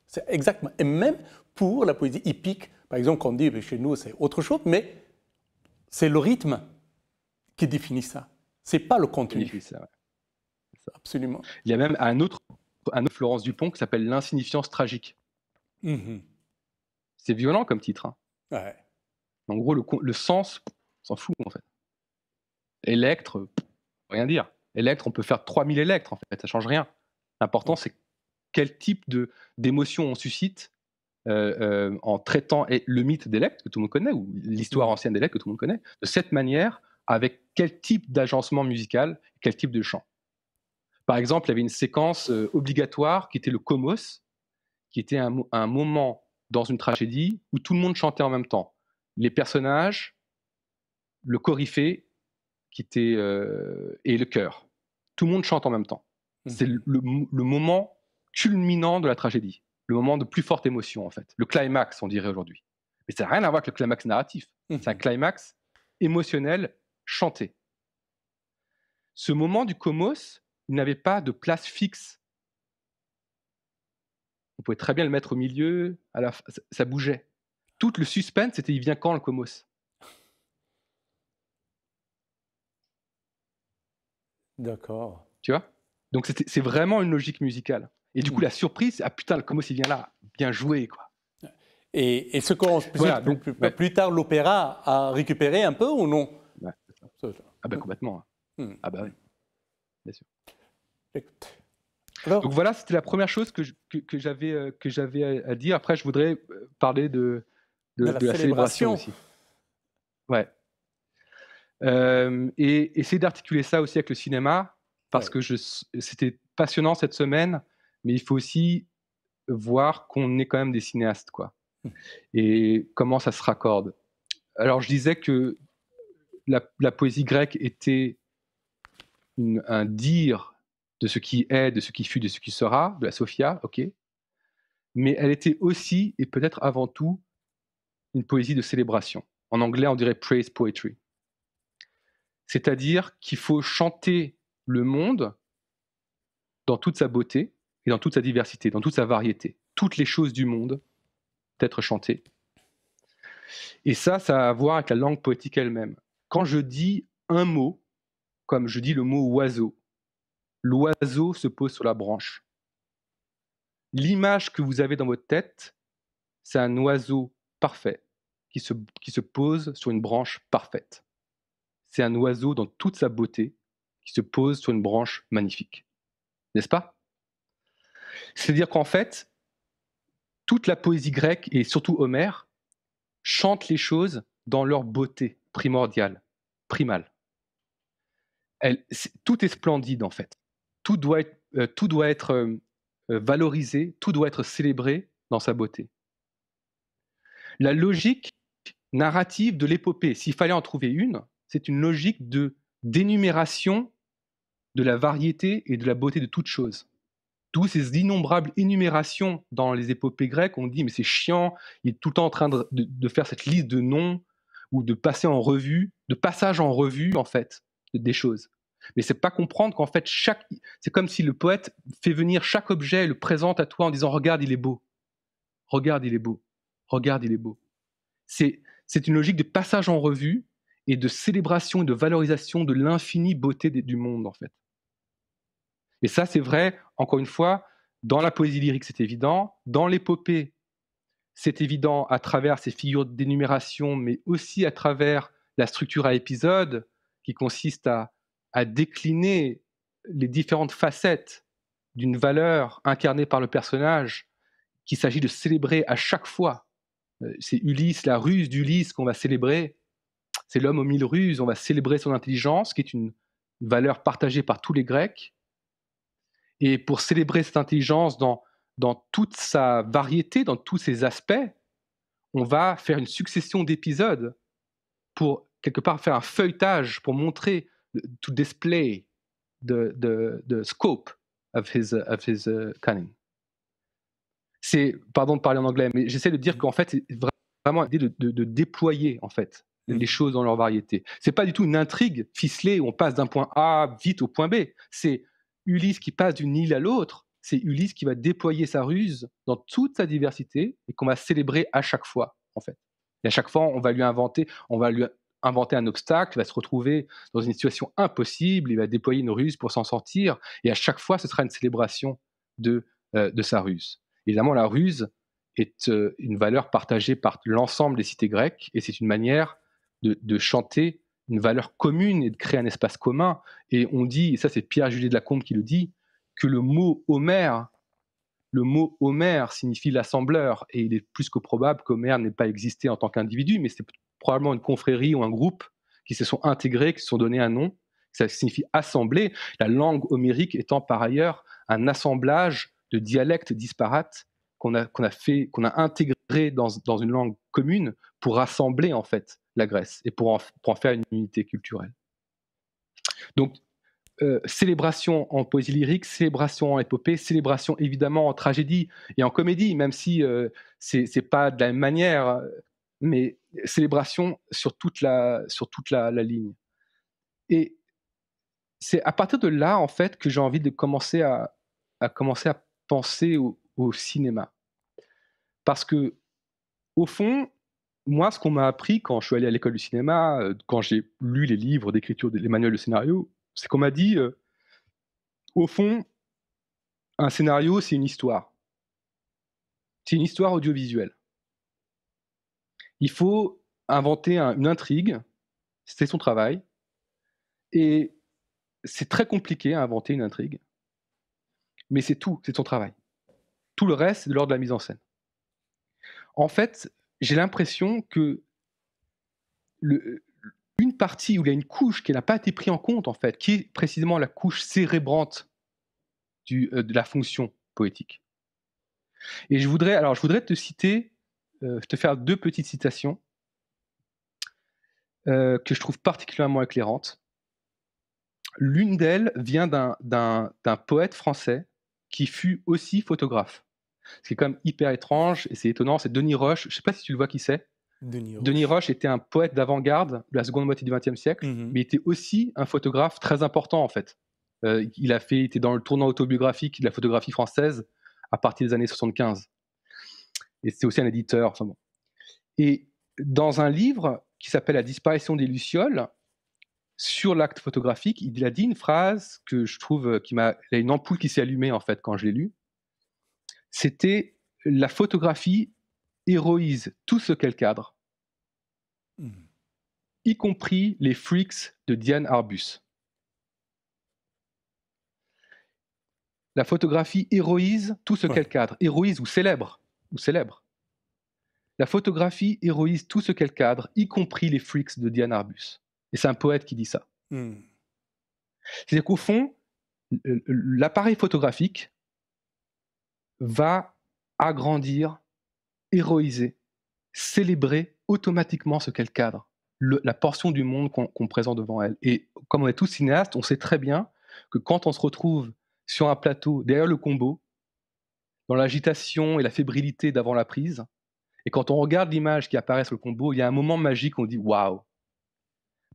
C'est exactement. Et même pour la poésie hippique, par exemple, qu'on dit chez nous c'est autre chose, mais c'est le rythme qui définit ça. C'est pas le contenu. Ça, Absolument. Il y a même un autre, un autre Florence Dupont qui s'appelle L'insignifiance tragique. Mm-hmm. C'est violent comme titre. Hein. En gros, le, le sens, s'en fout en fait. Électre, rien dire. Électre, on peut faire 3000 électres en fait, ça change rien. L'important, mm. c'est quel type d'émotion on suscite euh, euh, en traitant le mythe d'Electre que tout le monde connaît, ou l'histoire mm. ancienne d'Electre que tout le monde connaît, de cette manière, avec quel type d'agencement musical, quel type de chant. Par exemple, il y avait une séquence euh, obligatoire qui était le comos, qui était un, moment dans une tragédie où tout le monde chantait en même temps. Les personnages, le coryphée qui était, euh, et le chœur. Tout le monde chante en même temps. Mmh. C'est le, moment culminant de la tragédie, le moment de plus forte émotion en fait, le climax on dirait aujourd'hui. Mais ça n'a rien à voir avec le climax narratif, mmh. c'est un climax émotionnel chanté. Ce moment du comos, il n'avait pas de place fixe. On pouvait très bien le mettre au milieu, à ça bougeait. Tout le suspense, c'était il vient quand le Comos D'accord. Tu vois Donc c'est vraiment une logique musicale. Et du coup, hmm. la surprise, ah putain, le Comos, il vient là, bien joué, quoi. Et, et ce qu'on voilà, plus, plus, tard, l'opéra a récupéré un peu ou non Ah ben complètement. Hein. Hmm. Ah ben bah, oui, bien sûr. Donc voilà, c'était la première chose que, j'avais, euh, que à dire. Après, je voudrais euh, parler de, la, célébration. aussi. Ouais. Euh, et essayer d'articuler ça aussi avec le cinéma, parce que c'était passionnant cette semaine, mais il faut aussi voir qu'on est quand même des cinéastes, quoi. Mmh. et comment ça se raccorde. Alors, je disais que la, poésie grecque était un dire de ce qui est, de ce qui fut, de ce qui sera, de la Sophia, ok. Mais elle était aussi, et peut-être avant tout, une poésie de célébration. En anglais, on dirait praise poetry. C'est-à-dire qu'il faut chanter le monde dans toute sa beauté et dans toute sa diversité, dans toute sa variété. Toutes les choses du monde d'être chantées. Et ça, ça a à voir avec la langue poétique elle-même. Quand je dis un mot, comme je dis le mot oiseau, l'oiseau se pose sur la branche. L'image que vous avez dans votre tête, c'est un oiseau parfait qui se, pose sur une branche parfaite. C'est un oiseau dans toute sa beauté qui se pose sur une branche magnifique. N'est-ce pas C'est-à-dire qu'en fait, toute la poésie grecque et surtout Homère chante les choses dans leur beauté primordiale, primale. tout est splendide en fait tout doit être, euh, euh, euh, valorisé, tout doit être célébré dans sa beauté. La logique narrative de l'épopée, s'il fallait en trouver une, c'est une logique de d'énumération de la variété et de la beauté de toute chose. Tous ces innombrables énumérations dans les épopées grecques, on dit mais c'est chiant, il est tout le temps en train de faire cette liste de noms ou de passer en revue, de passage en revue en fait, des choses. Mais c'est pas comprendre qu'en fait, chaque, c'est comme si le poète fait venir chaque objet et le présente à toi en disant Regarde, il est beau. Regarde, il est beau. Regarde, il est beau. C'est, c'est une logique de passage en revue et de célébration et de valorisation de l'infinie beauté du monde, en fait. Et ça, c'est vrai, encore une fois, dans la poésie lyrique, c'est évident. Dans l'épopée, c'est évident à travers ces figures d'énumération, mais aussi à travers la structure à épisode qui consiste à à décliner les différentes facettes d'une valeur incarnée par le personnage qu'il s'agit de célébrer à chaque fois. Euh, c'est Ulysse, la ruse d'Ulysse qu'on va célébrer. C'est l'homme aux mille ruses, on va célébrer son intelligence, qui est une valeur partagée par tous les Grecs. Et pour célébrer cette intelligence dans, toute sa variété, dans tous ses aspects, on va faire une succession d'épisodes pour quelque part faire un feuilletage pour montrer to display the, the, the scope of his, of his uh, cunning. C'est, pardon de parler en anglais, mais j'essaie de dire qu'en fait, c'est vraiment l'idée de, de, déployer en fait mm. les choses dans leur variété. C'est pas du tout une intrigue ficelée où on passe d'un point A vite au point B. C'est Ulysse qui passe d'une île à l'autre. C'est Ulysse qui va déployer sa ruse dans toute sa diversité et qu'on va célébrer à chaque fois en fait. Et à chaque fois, on va lui inventer, on va lui inventer un obstacle, va se retrouver dans une situation impossible, il va déployer une ruse pour s'en sortir, et à chaque fois, ce sera une célébration de, euh, de sa ruse. Évidemment, la ruse est euh, une valeur partagée par l'ensemble des cités grecques, et c'est une manière de, chanter une valeur commune et de créer un espace commun. Et on dit, et ça c'est Pierre-Julie de la Combe qui le dit, que le mot Homère, le mot Homère signifie l'assembleur, et il est plus que probable qu'Homère n'ait pas existé en tant qu'individu, mais c'est probablement une confrérie ou un groupe qui se sont intégrés, qui se sont donnés un nom. Ça signifie assemblée, la langue homérique étant par ailleurs un assemblage de dialectes disparates qu'on a, qu'on a, fait, qu'on a intégré dans, dans, une langue commune pour rassembler en fait la Grèce et pour en, pour faire une unité culturelle. Donc, euh, célébration en poésie lyrique, célébration en épopée, célébration évidemment en tragédie et en comédie, même si euh, c'est, pas de la même manière, mais célébration sur toute la, sur toute la, ligne. Et c'est à partir de là, en fait, que j'ai envie de commencer à, commencer à penser au, cinéma. Parce que, au fond, moi, ce qu'on m'a appris quand je suis allé à l'école du cinéma, euh, quand j'ai lu les livres d'écriture, les manuels de scénario, c'est qu'on m'a dit, euh, au fond, un scénario, c'est une histoire. C'est une histoire audiovisuelle. Il faut inventer une intrigue, c'est son travail, et c'est très compliqué à inventer une intrigue, mais c'est tout, c'est son travail. Tout le reste, c'est de l'ordre de la mise en scène. En fait, j'ai l'impression que une partie où il y a une couche qui n'a pas été prise en compte, en fait, qui est précisément la couche cérébrante euh, de la fonction poétique. Et je voudrais, alors je voudrais te citer euh, je te faire deux petites citations euh, que je trouve particulièrement éclairantes. L'une d'elles vient d'un poète français qui fut aussi photographe. Ce qui est quand même hyper étrange et c'est étonnant, c'est Denis Roche. Je ne sais pas si tu le vois qui c'est. Denis Roche. était un poète d'avant-garde de la seconde moitié du XXe siècle, mhm. mais il mais était aussi un photographe très important en fait. Euh, il a fait, il était dans le tournant autobiographique de la photographie française à partir des années 75 et c'est aussi un éditeur. Enfin Et dans un livre qui s'appelle La disparition des Lucioles, sur l'acte photographique, il a dit une phrase que je trouve euh, qui m'a. a une ampoule qui s'est allumée en fait quand je l'ai lu. C'était La photographie héroïse tout ce qu'elle cadre, hmm. y compris les freaks de Diane Arbus. La photographie héroïse tout ce qu'elle cadre, héroïse ou célèbre ou célèbre. La photographie héroïse tout ce qu'elle cadre, y compris les freaks de Diane Arbus. Et c'est un poète qui dit ça. Hmm. C'est-à-dire qu'au fond, l'appareil photographique va agrandir, héroïser, célébrer automatiquement ce qu'elle cadre, la portion du monde qu'on présente devant elle. Et comme on est tous cinéastes, on sait très bien que quand on se retrouve sur un plateau derrière le combo, dans l'agitation et la fébrilité d'avant la prise. Et quand on regarde l'image qui apparaît sur le combo, il y a un moment magique où on dit waouh.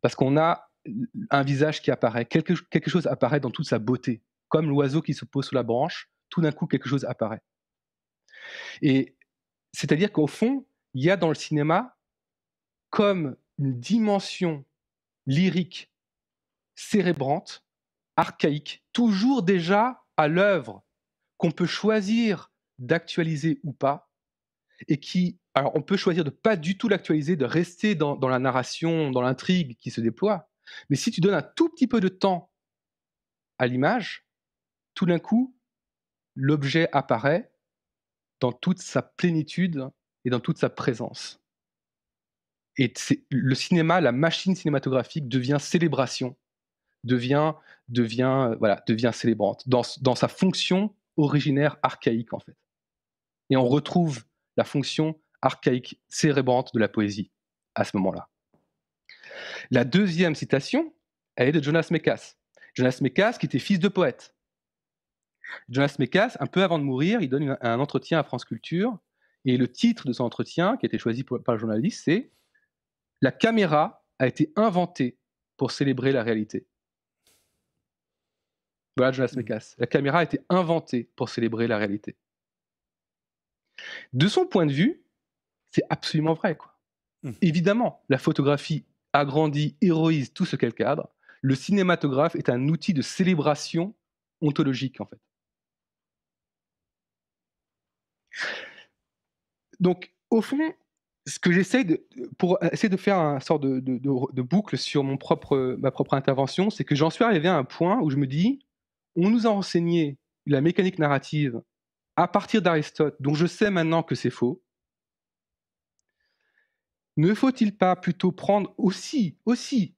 Parce qu'on a un visage qui apparaît, quelque, chose apparaît dans toute sa beauté. Comme l'oiseau qui se pose sur la branche, tout d'un coup quelque chose apparaît. Et c'est-à-dire qu'au fond, il y a dans le cinéma comme une dimension lyrique, cérébrante, archaïque, toujours déjà à l'œuvre qu'on peut choisir d'actualiser ou pas, et qui, alors on peut choisir de pas du tout l'actualiser, de rester dans, la narration, dans l'intrigue qui se déploie, mais si tu donnes un tout petit peu de temps à l'image, tout d'un coup, l'objet apparaît dans toute sa plénitude et dans toute sa présence. Et le cinéma, la machine cinématographique devient célébration, devient, euh, voilà, devient célébrante dans sa fonction originaire archaïque en fait. Et on retrouve la fonction archaïque cérébrante de la poésie à ce moment-là. La deuxième citation, elle est de Jonas Mekas. Jonas Mekas qui était fils de poète. Jonas Mekas, un peu avant de mourir, il donne un entretien à France Culture et le titre de son entretien, qui a été choisi par le journaliste, c'est La caméra a été inventée pour célébrer la réalité. Voilà Jonas Mekas. La caméra a été inventée pour célébrer la réalité. De son point de vue, c'est absolument vrai. Quoi. Mm. Évidemment, la photographie agrandit, héroïse tout ce qu'elle cadre. Le cinématographe est un outil de célébration ontologique, en fait. Donc, au fond, ce que j'essaie de, pour essayer de faire un sort de, de, de boucle sur mon propre, ma propre intervention, c'est que j'en suis arrivé à un point où je me dis, on nous a enseigné la mécanique narrative à partir d'Aristote, dont je sais maintenant que c'est faux, ne faut-il pas plutôt prendre aussi, aussi,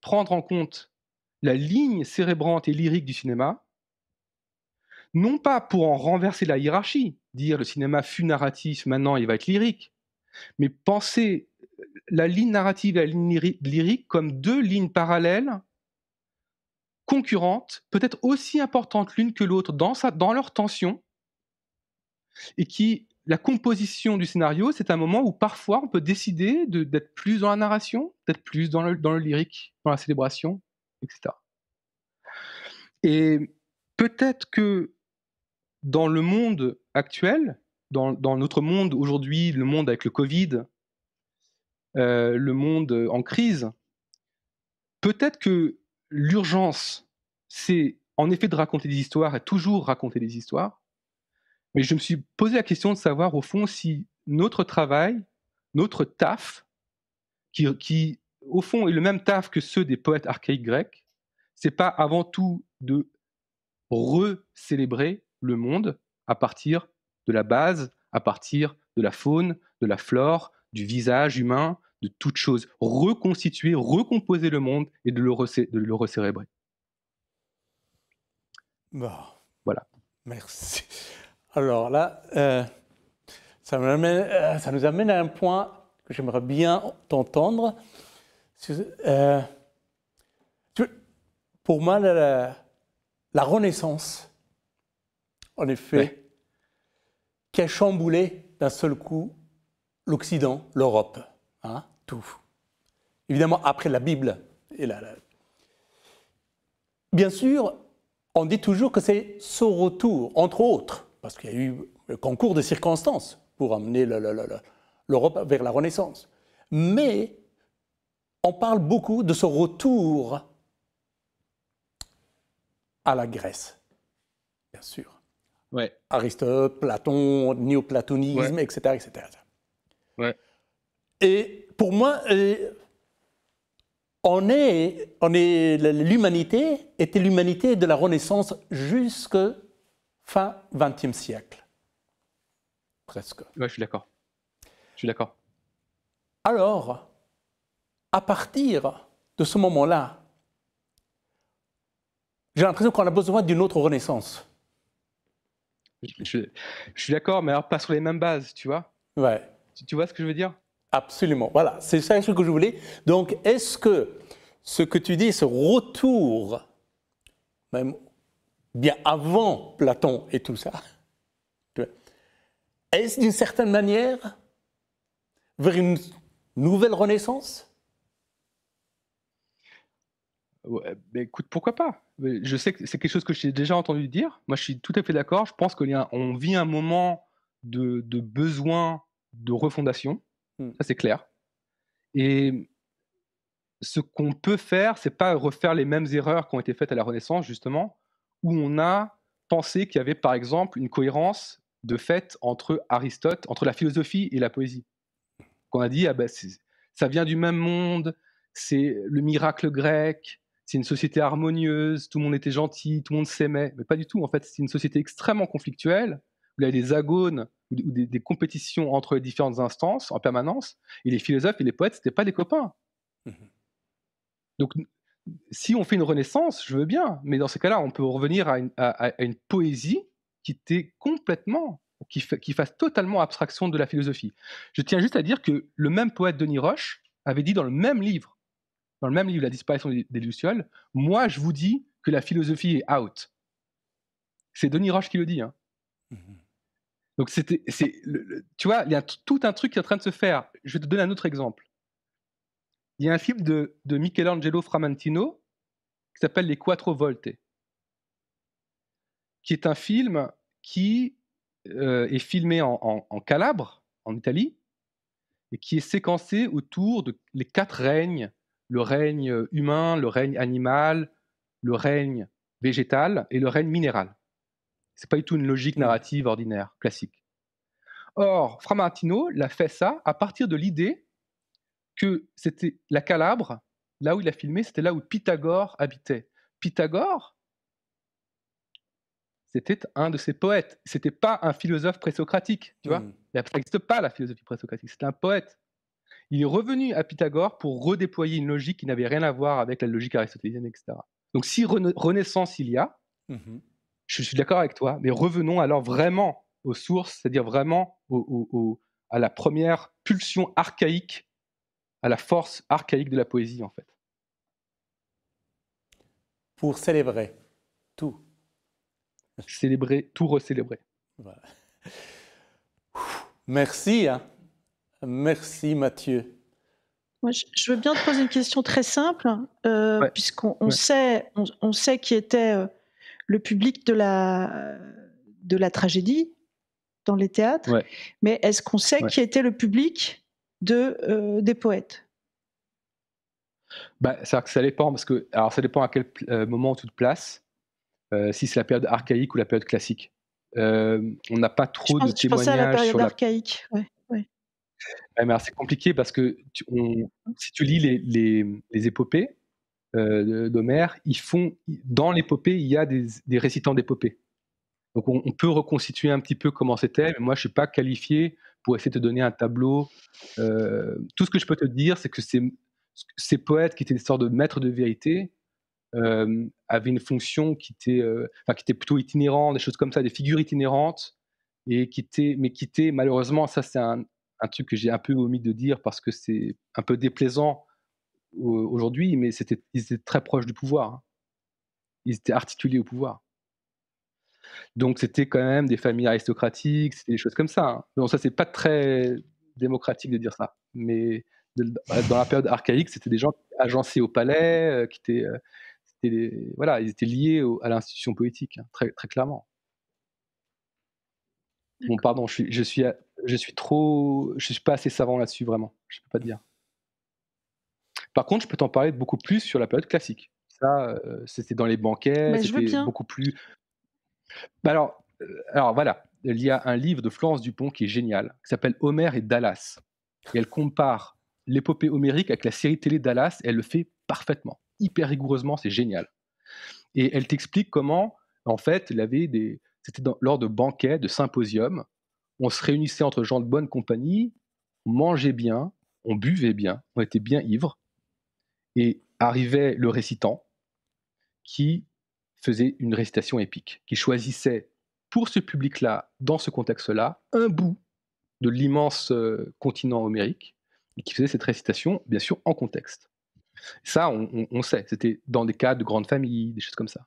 prendre en compte la ligne cérébrante et lyrique du cinéma, non pas pour en renverser la hiérarchie, dire le cinéma fut narratif, maintenant il va être lyrique, mais penser la ligne narrative et la ligne lyrique comme deux lignes parallèles concurrentes, peut-être aussi importantes l'une que l'autre dans, sa, dans leur tension, et qui, la composition du scénario, c'est un moment où parfois on peut décider d'être plus dans la narration, d'être plus dans le, dans le lyrique, dans la célébration, etc. Et peut-être que dans le monde actuel, dans, dans, notre monde aujourd'hui, le monde avec le Covid, euh, le monde en crise, peut-être que l'urgence, c'est en effet de raconter des histoires et toujours raconter des histoires. Mais je me suis posé la question de savoir, au fond, si notre travail, notre taf, qui, au fond est le même taf que ceux des poètes archaïques grecs, c'est pas avant tout de recélébrer le monde à partir de la base, à partir de la faune, de la flore, du visage humain, de toute chose, reconstituer, recomposer le monde et de le, de le Voilà. Merci. Alors là, euh, euh, ça, nous amène, à un point que j'aimerais bien t'entendre. Euh, pour moi, la, Renaissance, en effet, qui a chamboulé d'un seul coup l'Occident, l'Europe. Hein tout. Évidemment, après la Bible. Et la, Bien sûr, on dit toujours que c'est ce retour, entre autres, parce qu'il y a eu le concours de circonstances pour amener l'Europe vers la Renaissance. Mais on parle beaucoup de ce retour à la Grèce, bien sûr. Ouais. Aristote, Platon, néoplatonisme, etc. etc. Ouais. Et pour moi, euh, on est, on est l'humanité était l'humanité de la Renaissance jusque fin XXe siècle. Presque. Oui, je suis d'accord. Je suis d'accord. Alors, à partir de ce moment-là, j'ai l'impression qu'on a besoin d'une autre renaissance. Je, suis d'accord, mais alors pas sur les mêmes bases, tu vois. Ouais. tu, vois ce que je veux dire Absolument. Voilà, c'est ça ce que je voulais. Donc, est-ce que ce que tu dis, ce retour, même bien avant Platon et tout ça, est-ce d'une certaine manière vers une nouvelle renaissance bah Écoute, pourquoi pas Je sais que c'est quelque chose que j'ai déjà entendu dire. Moi, je suis tout à fait d'accord. Je pense qu'on vit un moment de besoin de refondation Mm. Ça, c'est clair. Et ce qu'on peut faire, c'est pas refaire les mêmes erreurs qui ont été faites à la Renaissance, justement, où on a pensé qu'il y avait, par exemple, une cohérence de fait entre Aristote, entre la philosophie et la poésie. Qu'on a dit, ah ben, ça vient du même monde, c'est le miracle grec, c'est une société harmonieuse, tout le monde était gentil, tout le monde s'aimait. Mais pas du tout, en fait, c'est une société extrêmement conflictuelle vous avez des agones ou, des, des, compétitions entre les différentes instances en permanence. Et les philosophes et les poètes, n'étaient pas des copains. Mhm. Donc, si on fait une renaissance, je veux bien, mais dans ces cas-là, on peut revenir à une, poésie qui était complètement, qui, qui, fasse totalement abstraction de la philosophie. Je tiens juste à dire que le même poète Denis Roche avait dit dans le même livre, dans le même livre, La disparition des, lucioles, moi je vous dis que la philosophie est out. C'est Denis Roche qui le dit. Hein. Mhm. Donc, c'était, tu vois, il y a tout un truc qui est en train de se faire. Je vais te donner un autre exemple. Il y a un film de, Michelangelo Framantino qui s'appelle Les Quattro Volte, qui est un film qui euh, est filmé en, en, Calabre, en Italie, et qui est séquencé autour de les quatre règnes le règne humain, le règne animal, le règne végétal et le règne minéral. C'est pas du tout une logique narrative ordinaire, classique. Or, Framartino l'a fait ça à partir de l'idée que c'était la Calabre, là où il a filmé, c'était là où Pythagore habitait. Pythagore, c'était un de ses poètes. C'était pas un philosophe présocratique, tu vois. Hmm. Il n'existe pas la philosophie présocratique. c'est un poète. Il est revenu à Pythagore pour redéployer une logique qui n'avait rien à voir avec la logique aristotélienne, etc. Donc, si renaissance il y a, mmh je suis d'accord avec toi, mais revenons alors vraiment aux sources, c'est-à-dire vraiment à la première pulsion archaïque, à la force archaïque de la poésie, en fait. Pour célébrer tout. Célébrer, tout recélébrer. Merci. Hein. Merci Mathieu. Moi, je veux bien te poser une question très simple, euh, puisqu'on sait, on, on, sait qui était euh, le public de la, de la tragédie dans les théâtres, mais est-ce qu'on sait qui était le public de, euh, des poètes bah, ça dépend, parce que, alors ça dépend à quel euh, moment tu te place, euh, si c'est la période archaïque ou la période classique. on n'a pas trop de témoignages. Je pensais à la période archaïque, Ouais. c'est compliqué parce que si tu lis les épopées, euh, d'Homère, ils font dans l'épopée, il y a des, des récitants d'épopée. Donc on, peut reconstituer un petit peu comment c'était, mais moi je suis pas qualifié pour essayer de te donner un tableau. Euh, tout ce que je peux te dire, c'est que ces, poètes qui étaient des sortes de maîtres de vérité euh, avaient une fonction qui était, qui était plutôt itinérante, des choses comme ça, des figures itinérantes, et qui mais qui étaient malheureusement, ça c'est un, un truc que j'ai un peu omis de dire parce que c'est un peu déplaisant aujourd'hui, mais c'était, ils étaient très proches du pouvoir. Hein. Ils étaient articulés au pouvoir. Donc c'était quand même des familles aristocratiques, c'était des choses comme ça. Donc hein. ça, c'est pas très démocratique de dire ça. Mais bah, dans la période archaïque, c'était des gens agencés au palais, euh, qui étaient, euh, voilà, ils étaient liés à l'institution politique, hein, très, très clairement. Bon, pardon, je suis, je suis, trop, je suis pas assez savant là-dessus vraiment. Je peux pas te dire. Par contre, je peux t'en parler beaucoup plus sur la période classique. Ça, euh, c'était dans les banquets, c'était beaucoup plus. Bah, alors, euh, alors voilà, il y a un livre de Florence Dupont qui est génial, qui s'appelle Homère et Dallas. elle compare l'épopée homérique avec la série télé Dallas, et elle le fait parfaitement, hyper rigoureusement, c'est génial. Et elle t'explique comment, en fait, il avait des... c'était lors de banquets, de symposiums, on se réunissait entre gens de bonne compagnie, on mangeait bien, on buvait bien, on était bien ivres, et arrivait le récitant qui faisait une récitation épique, qui choisissait pour ce public-là, dans ce contexte-là, un bout de l'immense euh, continent homérique, et qui faisait cette récitation, bien sûr, en contexte. Ça, on, sait, c'était dans des cas de grandes familles, des choses comme ça.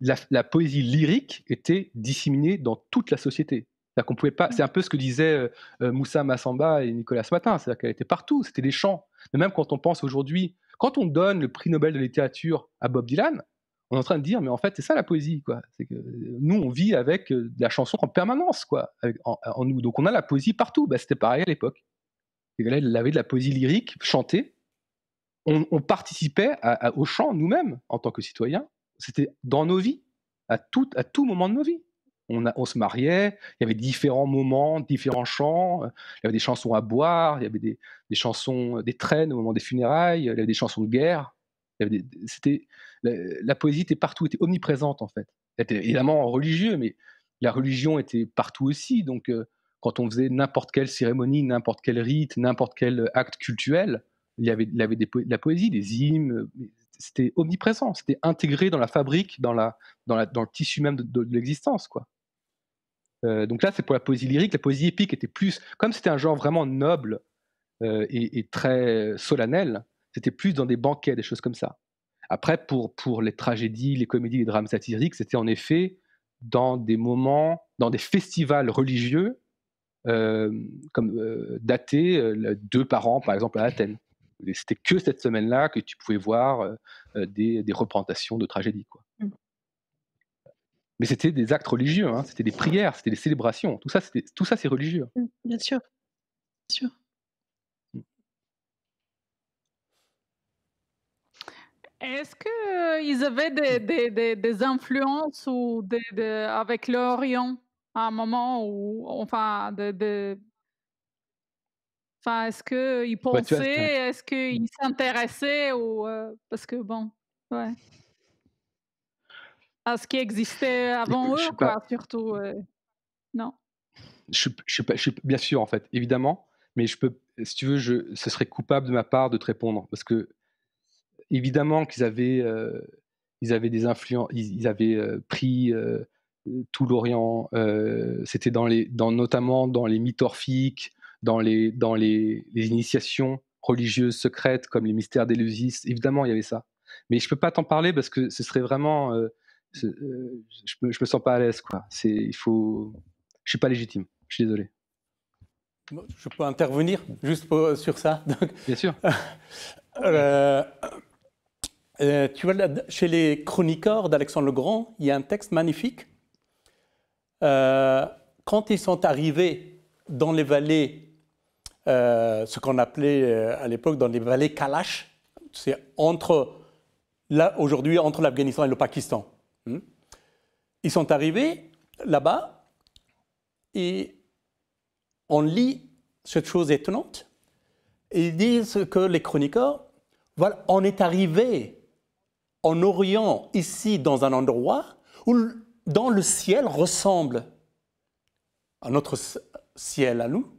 La, poésie lyrique était disséminée dans toute la société. qu'on pouvait pas. C'est un peu ce que disaient euh, euh, Moussa Massamba et Nicolas Matin, c'est-à-dire qu'elle était partout, c'était des chants. Mais même quand on pense aujourd'hui quand on donne le prix Nobel de littérature à Bob Dylan, on est en train de dire, mais en fait, c'est ça la poésie, quoi. Euh, nous, on vit avec euh, de la chanson en permanence, quoi, en, nous. Donc, on a la poésie partout. Bah, c'était pareil à l'époque. Il avait de la poésie lyrique, chantée. On, participait au chant nous-mêmes en tant que citoyens. C'était dans nos vies, à tout, à tout moment de nos vies on, on, se mariait, il y avait différents moments, différents chants, euh, il y avait des chansons à boire, il y avait des, chansons, euh, des traînes au moment des funérailles, il y avait des chansons de guerre. C'était la, poésie était partout, était omniprésente en fait. Elle était évidemment religieux, mais la religion était partout aussi. Donc, euh, quand on faisait n'importe quelle cérémonie, n'importe quel rite, n'importe quel acte cultuel, il y avait, de la poésie, des hymnes, c'était omniprésent, c'était intégré dans la fabrique, dans, le tissu même de, l'existence. quoi. Euh, donc là, c'est pour la poésie lyrique. La poésie épique était plus, comme c'était un genre vraiment noble euh, et, très solennel, c'était plus dans des banquets, des choses comme ça. Après, pour, les tragédies, les comédies, les drames satiriques, c'était en effet dans des moments, dans des festivals religieux, euh, comme datés deux par an, par exemple à Athènes c'était que cette semaine-là que tu pouvais voir euh, euh, des, représentations de tragédies. Quoi. Mmh. Mais c'était des actes religieux, hein, c'était des prières, c'était des célébrations. Tout ça, tout ça, c'est religieux. Mmh, bien sûr, bien sûr. Mmh. Est-ce qu'ils euh, avaient des, influences avec l'Orient à un moment où, enfin, de, Enfin, est-ce qu'ils bah, pensaient, est-ce qu'ils s'intéressaient ou euh, parce que bon, ouais. à ce qui existait avant eux, quoi, surtout. Euh, non. Je, je, suis pas, je, suis bien sûr en fait, évidemment, mais je peux, si tu veux, je, ce serait coupable de ma part de te répondre parce que évidemment qu'ils avaient, euh, ils avaient des influences, ils, ils, avaient pris tout l'Orient. C'était dans les, dans notamment dans les mythorphiques dans les, dans les, les initiations religieuses secrètes comme les mystères d'Éleusis, évidemment, il y avait ça. Mais je ne peux pas t'en parler parce que ce serait vraiment. Euh, euh, je ne me, sens pas à l'aise, quoi. c'est Il faut... Je ne suis pas légitime, je suis désolé. Je peux intervenir juste euh, sur ça Bien sûr. tu vois, chez les chroniqueurs d'Alexandre le Grand, il y a un texte magnifique. quand ils sont arrivés dans les vallées euh, ce qu'on appelait euh, à l'époque dans les vallées Kalash, c'est entre, là aujourd'hui, entre l'Afghanistan et le Pakistan. Hmm? Ils sont arrivés là-bas et on lit cette chose étonnante. Et ils disent que les chroniqueurs, voilà, on est arrivé en Orient, ici, dans un endroit où, dans le ciel ressemble à notre ciel à nous,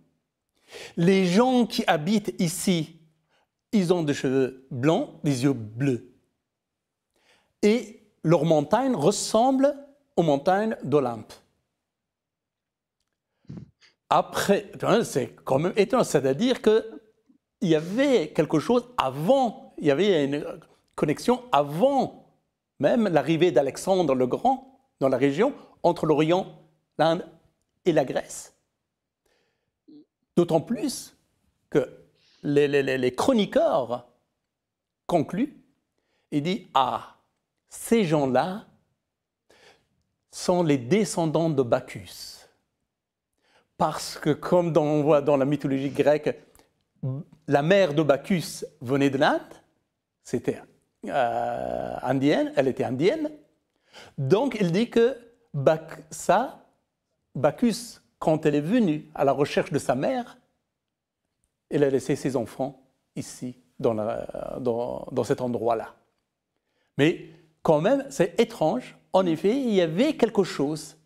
les gens qui habitent ici, ils ont des cheveux blancs, des yeux bleus. Et leurs montagnes ressemblent aux montagnes d'Olympe. Après, c'est quand même étonnant, c'est-à-dire qu'il y avait quelque chose avant, il y avait une connexion avant même l'arrivée d'Alexandre le Grand dans la région entre l'Orient, l'Inde et la Grèce. D'autant plus que les, chroniqueurs concluent et disent Ah, ces gens-là sont les descendants de Bacchus. Parce que, comme on voit dans la mythologie grecque, la mère de Bacchus venait de l'Inde, c'était euh, indienne, elle était indienne. Donc il dit que Bacchus quand elle est venue à la recherche de sa mère, elle a laissé ses enfants ici, dans, dans, cet endroit-là. Mais quand même, c'est étrange. En effet, il y avait quelque chose,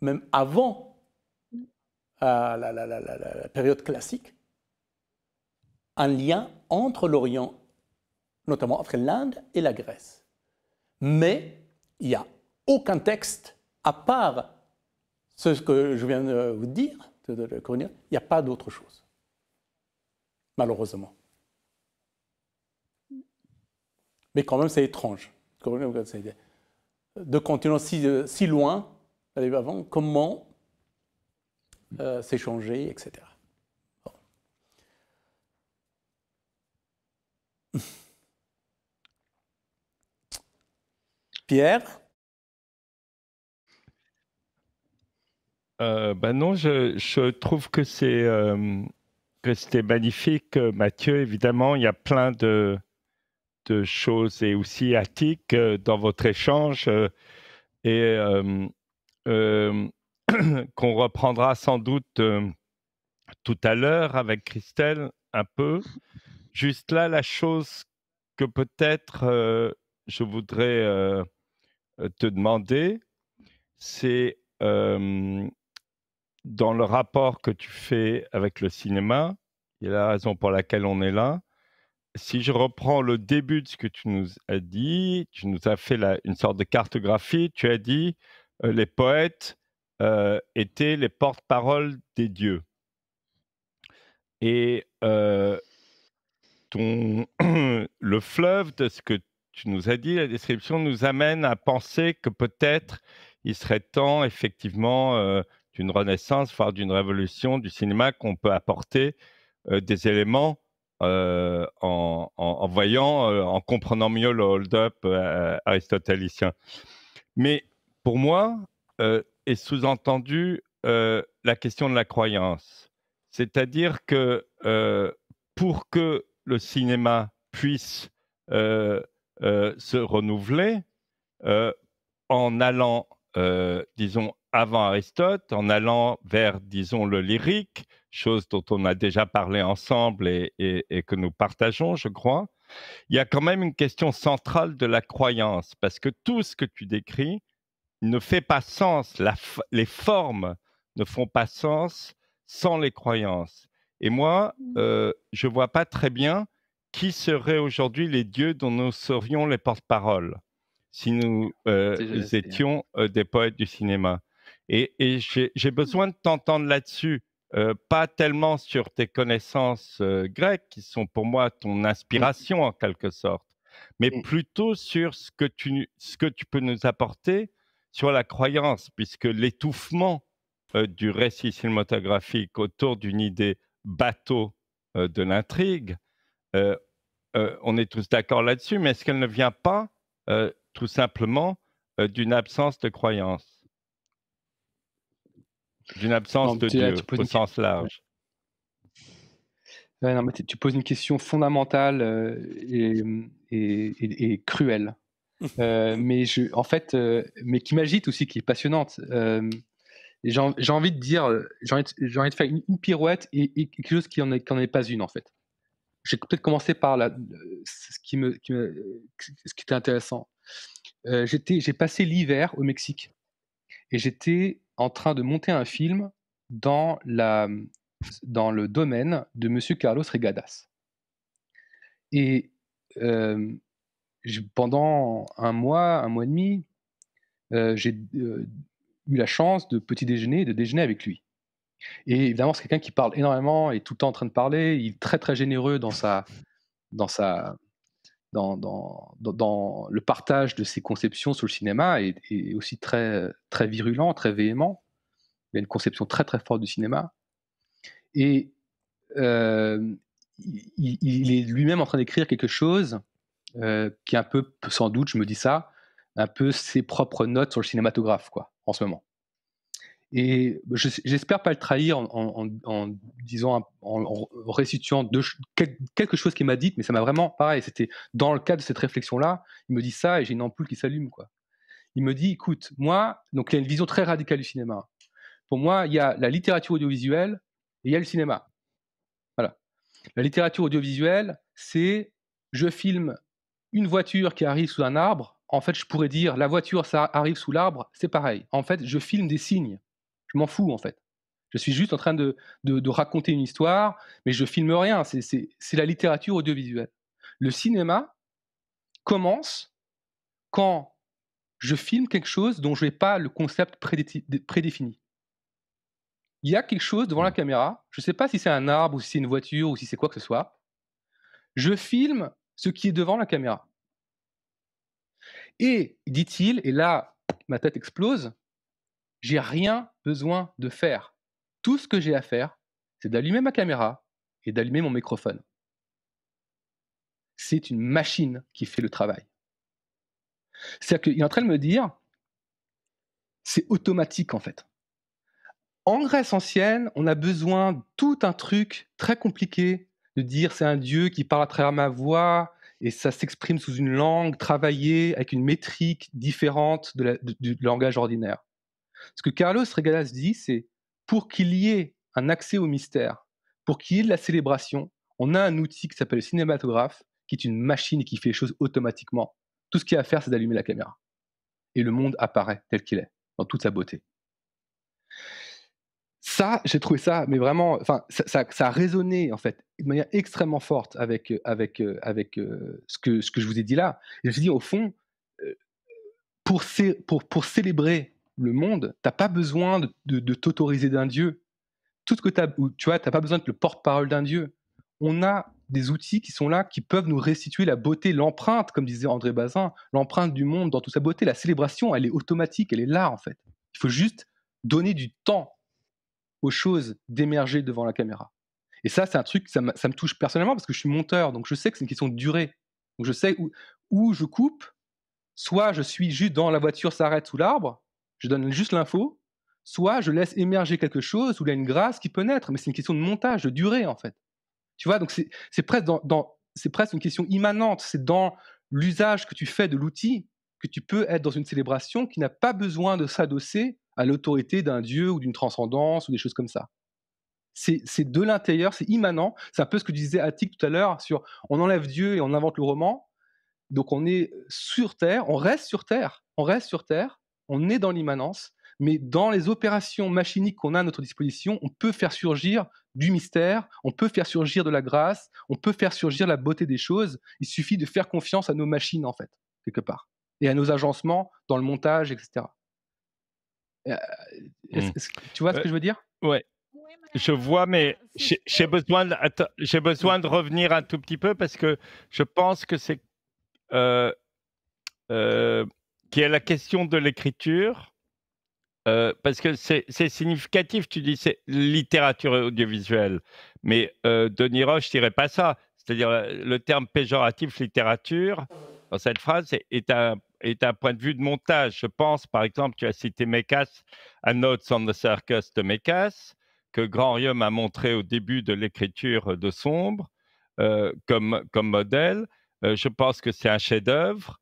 même avant euh, la, la période classique, un lien entre l'Orient, notamment l'Inde et la Grèce. Mais il n'y a aucun texte à part ce que je viens de vous dire, de il n'y a pas d'autre chose, malheureusement. Mais quand même, c'est étrange de continuer si, loin, avant, comment euh, s'échanger, etc. Pierre Euh, ben non, je, trouve que c'est euh, c'était magnifique, euh, Mathieu. Évidemment, il y a plein de, choses et aussi attiques dans votre échange et qu'on reprendra sans doute tout à l'heure avec Christelle un peu. Juste là, la chose que peut-être je voudrais te demander, c'est dans le rapport que tu fais avec le cinéma, il y a la raison pour laquelle on est là, si je reprends le début de ce que tu nous as dit, tu nous as fait une sorte de cartographie, tu as dit que euh, les poètes euh, étaient les porte parole des dieux. Et euh, le fleuve de ce que tu nous as dit, la description nous amène à penser que peut-être il serait temps effectivement d'une renaissance, voire d'une révolution du cinéma qu'on peut apporter euh, des éléments euh, en, voyant, euh, en comprenant mieux le hold-up aristotélicien. Mais pour moi, est sous-entendu la question de la croyance. C'est-à-dire que pour que le cinéma puisse se renouveler, en allant, disons, avant Aristote, en allant vers, disons, le lyrique, chose dont on a déjà parlé ensemble et, que nous partageons, je crois, il y a quand même une question centrale de la croyance, parce que tout ce que tu décris ne fait pas sens, les formes ne font pas sens sans les croyances. Et moi, mmh. euh, je ne vois pas très bien qui seraient aujourd'hui les dieux dont nous serions les porte-paroles si nous euh, étions euh, des poètes du cinéma. Et, j'ai mmh. besoin de t'entendre là-dessus, euh, pas tellement sur tes connaissances euh, grecques, qui sont pour moi ton mmh. inspiration en quelque sorte, mais mmh. plutôt sur ce que tu, peux nous apporter sur la croyance, puisque l'étouffement euh, du récit cinématographique autour d'une idée bateau de l'intrigue, on est tous d'accord là-dessus, mais est-ce qu'elle ne vient pas tout simplement d'une absence de croyance d'une absence de Dieu, au sens large. non, mais tu poses une question fondamentale euh, et, cruelle. Euh, mais je, en fait, euh, mais qui m'agite aussi, qui est passionnante. j'ai envie de dire, j'ai envie, de faire une, pirouette et, quelque chose qui n'en est, pas une en fait. J'ai peut-être commencer par la, ce, qui me, ce qui était intéressant. j'ai passé l'hiver au Mexique et j'étais en train de monter un film dans, la, dans le domaine de Monsieur Carlos Regadas. Et euh, pendant un mois, un mois et demi, euh, j'ai euh, eu la chance de petit déjeuner et de déjeuner avec lui. Et évidemment, c'est quelqu'un qui parle énormément et tout le temps en train de parler. Il est très très généreux dans sa, dans sa, dans, le partage de ses conceptions sur le cinéma est, aussi très, très virulent, très véhément. Il a une conception très très forte du cinéma. Et euh, il, est lui-même en train d'écrire quelque chose euh, qui est un peu, sans doute, je me dis ça, un peu ses propres notes sur le cinématographe, quoi, en ce moment. Et bah, j'espère pas le trahir en, disant, en, en restituant quelque chose qu'il m'a dit, mais ça m'a vraiment pareil. C'était dans le cadre de cette réflexion-là, il me dit ça et j'ai une ampoule qui s'allume. quoi. Il me dit, écoute, moi, donc il a une vision très radicale du cinéma. Pour moi, il y a la littérature audiovisuelle et il y a le cinéma. Voilà. La littérature audiovisuelle, c'est je filme une voiture qui arrive sous un arbre. En fait, je pourrais dire la voiture, ça arrive sous l'arbre, c'est pareil. En fait, je filme des signes je m'en fous, en fait. Je suis juste en train de, raconter une histoire, mais je filme rien. C'est la littérature audiovisuelle. Le cinéma commence quand je filme quelque chose dont je n'ai pas le concept prédéfini. Il y a quelque chose devant la caméra, je ne sais pas si c'est un arbre ou si c'est une voiture ou si c'est quoi que ce soit. Je filme ce qui est devant la caméra. Et, dit-il, et là, ma tête explose, j'ai rien besoin de faire. Tout ce que j'ai à faire, c'est d'allumer ma caméra et d'allumer mon microphone. C'est une machine qui fait le travail. C'est-à-dire qu'il est en train de me dire, c'est automatique en fait. En Grèce ancienne, on a besoin de tout un truc très compliqué de dire c'est un dieu qui parle à travers ma voix et ça s'exprime sous une langue travaillée avec une métrique différente du langage ordinaire. Ce que Carlos Regalas dit, c'est pour qu'il y ait un accès au mystère, pour qu'il y ait de la célébration, on a un outil qui s'appelle le cinématographe, qui est une machine qui fait les choses automatiquement. Tout ce qu'il y a à faire, c'est d'allumer la caméra. Et le monde apparaît tel qu'il est, dans toute sa beauté. Ça, j'ai trouvé ça, mais vraiment, ça, a résonné en fait de manière extrêmement forte avec avec avec euh, ce que je vous ai dit là. je me suis dit au fond, euh, pour célébrer le monde, t'as pas besoin de, t'autoriser d'un Dieu. Tout ce que tu vois, t'as pas besoin d'être le porte-parole d'un Dieu. On a des outils qui sont là, qui peuvent nous restituer la beauté, l'empreinte, comme disait André Bazin, l'empreinte du monde dans toute sa beauté. La célébration, elle est automatique, elle est là en fait. Il faut juste donner du temps aux choses d'émerger devant la caméra. Et ça, c'est un truc, ça me, touche personnellement parce que je suis monteur, donc je sais que c'est une question de durée. Donc je sais où, où je coupe, soit je suis juste dans la voiture s'arrête sous l'arbre, je donne juste l'info, soit je laisse émerger quelque chose où il y a une grâce qui peut naître, mais c'est une question de montage, de durée en fait. Tu vois, donc c'est presque, c'est presque une question immanente, c'est dans l'usage que tu fais de l'outil que tu peux être dans une célébration qui n'a pas besoin de s'adosser à l'autorité d'un dieu ou d'une transcendance ou des choses comme ça. C'est de l'intérieur, c'est immanent. C'est un peu ce que disait Attic tout à l'heure sur on enlève Dieu et on invente le roman. Donc on est sur Terre, on reste sur Terre, on reste sur Terre, on est dans l'immanence, mais dans les opérations machiniques qu'on a à notre disposition, on peut faire surgir du mystère, on peut faire surgir de la grâce, on peut faire surgir la beauté des choses. Il suffit de faire confiance à nos machines, en fait, quelque part, et à nos agencements dans le montage, etc. Euh, mmh. Tu vois ce euh, que je veux dire Ouais, je vois, mais j'ai besoin, de, besoin de revenir un tout petit peu parce que je pense que c'est. Euh, qui est la question de l'écriture. Euh, parce que c'est significatif, tu dis c'est littérature audiovisuelle, mais euh, Denis Roche dirait pas ça. C'est-à-dire euh, le terme péjoratif littérature dans cette phrase est, un, est, un, point de vue de montage. Je pense, par exemple, tu as cité Mekas, A Notes on the Circus de Mekas, que Grand Rium a montré au début de l'écriture de Sombre euh, comme, comme modèle. je pense que c'est un chef-d'œuvre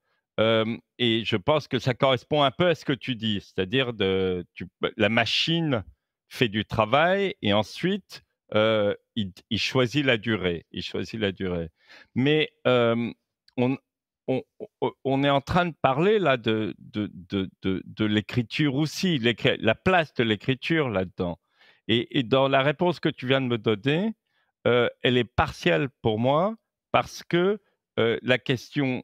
et je pense que ça correspond un peu à ce que tu dis, c'est-à-dire de bah, la machine fait du travail et ensuite il, choisit la durée, il choisit la durée. Mais on, est en train de parler là de, de, l'écriture aussi, la place de l'écriture là-dedans. Et, et, dans la réponse que tu viens de me donner, elle est partielle pour moi parce que la question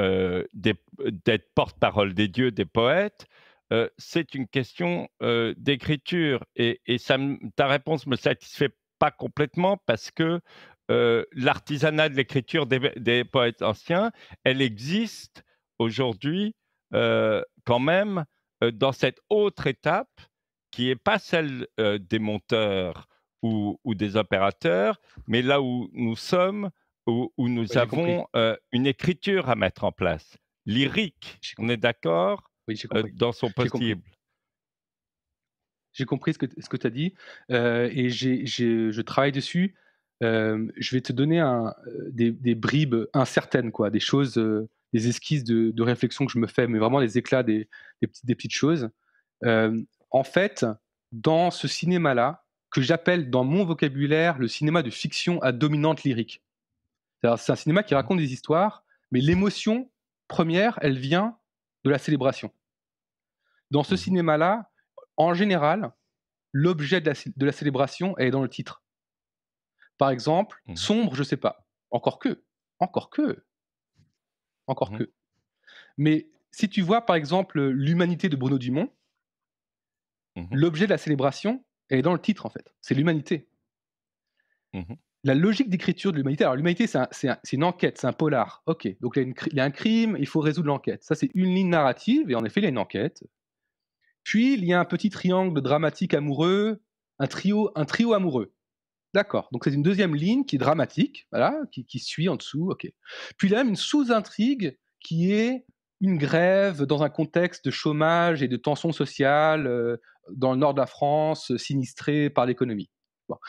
euh, euh, d'être porte-parole des dieux, des poètes, euh, c'est une question d'écriture. Et, ta réponse ne me satisfait pas complètement parce que l'artisanat de l'écriture des, poètes anciens, elle existe aujourd'hui quand même dans cette autre étape qui n'est pas celle des monteurs ou, des opérateurs, mais là où nous sommes où, nous avons euh, une écriture à mettre en place, lyrique. On est d'accord euh, dans son possible. J'ai compris. ce que, ce que tu as dit euh, et je travaille dessus. je vais te donner un, des, des, bribes incertaines, quoi, des choses, des esquisses de, de, réflexion que je me fais, mais vraiment des éclats, des petites, des petites choses. en fait, dans ce cinéma-là, que j'appelle dans mon vocabulaire le cinéma de fiction à dominante lyrique. C'est un cinéma qui raconte des histoires, mais l'émotion première, elle vient de la célébration. Dans ce mmh. cinéma-là, en général, l'objet de, la, célébration est dans le titre. Par exemple, mmh. sombre, je ne sais pas. Encore que, encore que, encore mmh. que. Mais si tu vois, par exemple, l'humanité de Bruno Dumont, l'objet de la célébration est dans le titre, en fait. C'est l'humanité la logique d'écriture de l'humanité. Alors, l'humanité, c'est une enquête, c'est un polar. OK, donc il y, a un crime, il faut résoudre l'enquête. Ça, c'est une ligne narrative, et en effet, il y a une enquête. Puis, il y a un petit triangle dramatique amoureux, un trio, un trio amoureux. D'accord, donc c'est une deuxième ligne qui est dramatique, voilà, qui, suit en dessous, OK. Puis, il y a même une sous-intrigue qui est une grève dans un contexte de chômage et de tension sociale euh, dans le nord de la France, sinistrée par l'économie.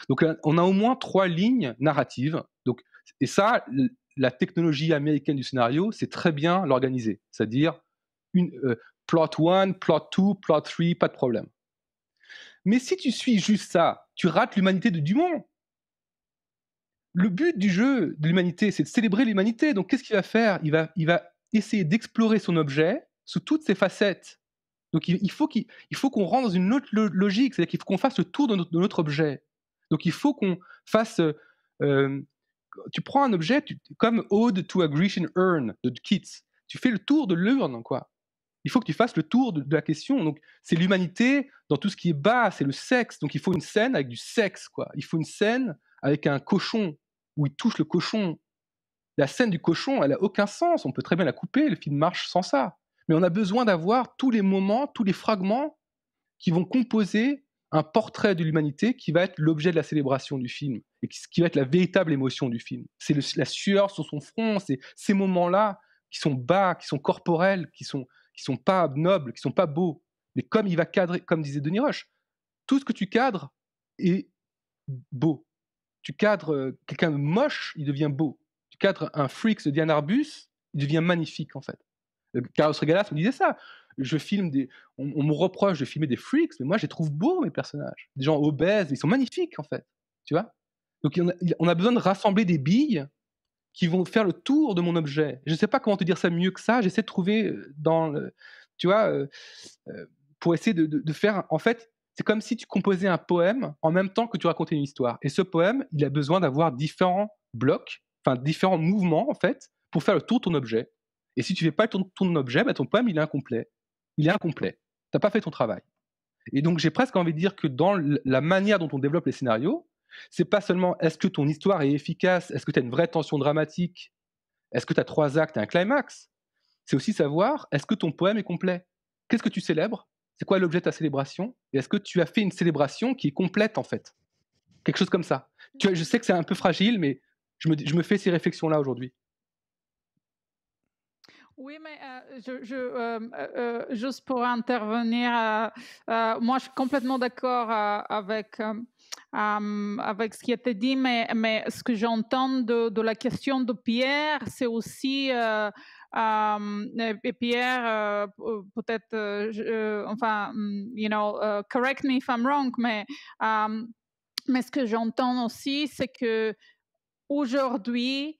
Donc on a au moins trois lignes narratives. Donc, et ça, la technologie américaine du scénario, c'est très bien l'organiser. C'est-à-dire une, euh, plot one, plot 2, plot 3, pas de problème. Mais si tu suis juste ça, tu rates l'humanité de Dumont. Le but du jeu de l'humanité, c'est de célébrer l'humanité. Donc qu'est-ce qu'il va faire il va, il va essayer d'explorer son objet sous toutes ses facettes. Donc il, il faut qu'on rentre dans une autre logique, c'est-à-dire qu'il faut qu'on fasse le tour de notre objet. Donc il faut qu'on fasse. Euh, euh, tu prends un objet tu, comme Ode to a Grecian Urn de Keats. Tu fais le tour de l'urne, quoi. Il faut que tu fasses le tour de, la question. Donc c'est l'humanité dans tout ce qui est bas, c'est le sexe. Donc il faut une scène avec du sexe, quoi. Il faut une scène avec un cochon où il touche le cochon. La scène du cochon, elle a aucun sens. On peut très bien la couper. Le film marche sans ça. Mais on a besoin d'avoir tous les moments, tous les fragments qui vont composer un portrait de l'humanité qui va être l'objet de la célébration du film et qui va être la véritable émotion du film. C'est la sueur sur son front, c'est ces moments-là qui sont bas, qui sont corporels, qui sont qui sont pas nobles, qui sont pas beaux. Mais comme il va cadrer, comme disait Denis Roche, tout ce que tu cadres est beau. Tu cadres euh, quelqu'un de moche, il devient beau. Tu cadres un freak de Diane Arbus, il devient magnifique en fait. Euh, Carlos Regalas me disait ça je filme des. On, me reproche de filmer des freaks, mais moi, je les trouve beaux, mes personnages. Des gens obèses, ils sont magnifiques, en fait. Tu vois Donc, on a, besoin de rassembler des billes qui vont faire le tour de mon objet. Je ne sais pas comment te dire ça mieux que ça. J'essaie de trouver euh, dans le. Tu vois, euh, euh, pour essayer de, faire. En fait, c'est comme si tu composais un poème en même temps que tu racontais une histoire. Et ce poème, il a besoin d'avoir différents blocs, enfin différents mouvements, en fait, pour faire le tour de ton objet. Et si tu ne fais pas le tour de ton objet, bah, ton poème, il est incomplet il est incomplet. tu n'as pas fait ton travail. Et donc j'ai presque envie de dire que dans la manière dont on développe les scénarios, c'est pas seulement est-ce que ton histoire est efficace, est-ce que tu as une vraie tension dramatique, est-ce que tu as trois actes et un climax, c'est aussi savoir est-ce que ton poème est complet, qu'est-ce que tu célèbres, c'est quoi l'objet de ta célébration, et est-ce que tu as fait une célébration qui est complète en fait, quelque chose comme ça. je sais que c'est un peu fragile, mais je me fais ces réflexions-là aujourd'hui. Oui, mais euh, je, euh, euh, juste pour intervenir, moi je suis complètement d'accord avec, avec ce qui a été dit, mais, ce que j'entends de, la question de Pierre, c'est aussi... et Pierre, peut-être, enfin, mm, you know, correct me if I'm wrong, mais, mais ce que j'entends aussi, c'est que aujourd'hui,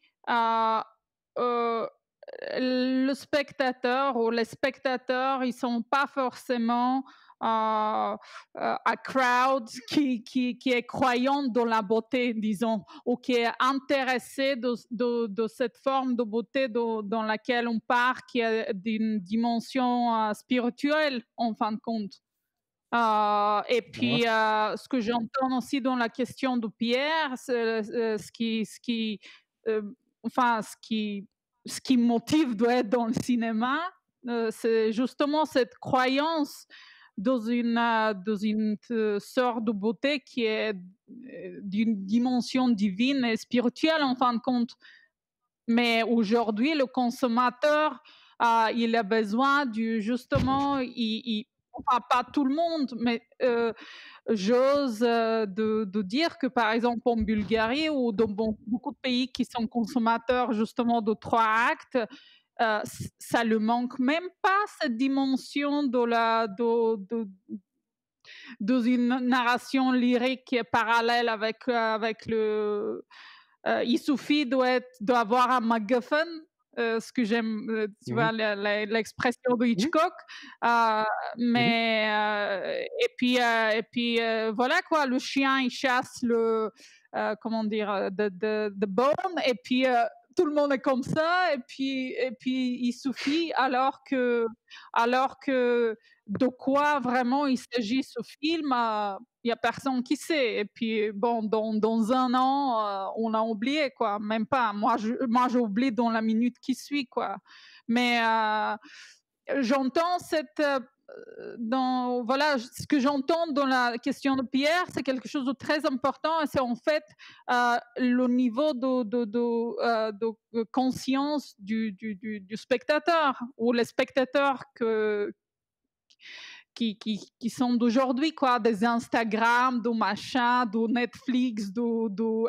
le spectateur ou les spectateurs, ils sont pas forcément un euh, euh, crowd qui, qui, qui, est croyant dans la beauté, disons, ou qui est intéressé de, de, cette forme de beauté dans laquelle on part, qui a une dimension euh, spirituelle, en fin de compte. et puis, ce que j'entends aussi dans la question de Pierre, c'est, ce qui, ce qui enfin, ce qui ce qui me motive doit dans le cinéma, euh, c'est justement cette croyance dans une, euh, sorte euh, de beauté qui est d'une dimension divine et spirituelle en fin de compte. Mais aujourd'hui, le consommateur, il a besoin du justement, il, enfin pas tout le monde, mais euh, j'ose euh, de, dire que par exemple en Bulgarie ou dans beaucoup de pays qui sont consommateurs justement de trois actes, euh, ça le manque même pas cette dimension de la de, de, narration lyrique parallèle avec avec le il suffit d'avoir un MacGuffin euh, ce que j'aime, euh, tu vois, mmh l'expression de mmh Hitchcock. Ah, mmh mais, euh, et puis, et puis voilà quoi, le chien, il chasse le, comment dire, de, de, bone, et puis tout le monde est comme ça, et puis, et puis il suffit, alors que, alors que de quoi vraiment il s'agit ce film il y a personne qui sait. Et puis, bon, dans, dans un an, euh, on a oublié, quoi. Même pas. Moi, je, moi, oublié dans la minute qui suit, quoi. Mais euh, j'entends cette. Euh, dans, voilà, ce que j'entends dans la question de Pierre, c'est quelque chose de très important et c'est en fait le niveau de, de, de, conscience du, du, du, spectateur ou les spectateurs que, qui sont d'aujourd'hui, quoi, des Instagram, du machin, du Netflix, du du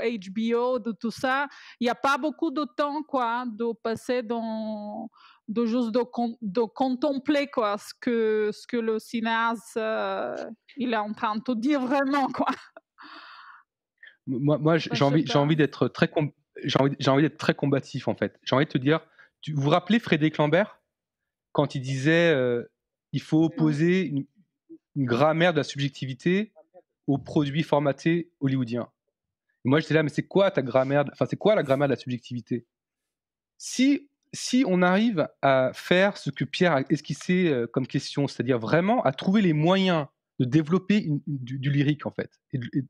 HBO, de tout ça. Il n'y a pas beaucoup de temps, quoi, hein, de passer dans de juste de, de, contempler quoi ce que ce que le cinéaste euh, il est en train de te dire vraiment quoi moi, moi j'ai envie j'ai envie d'être très j'ai envie, envie d'être très combatif en fait j'ai envie de te dire tu, vous vous rappelez Frédéric Lambert quand il disait euh, il faut ah opposer une, grammaire de la subjectivité aux produits formatés hollywoodiens. moi, j'étais là, mais c'est quoi ta grammaire Enfin, c'est quoi la grammaire de la subjectivité si, si on arrive à faire ce que Pierre a esquissé euh, comme question, c'est-à-dire vraiment à trouver les moyens de développer du, lyrique, en fait,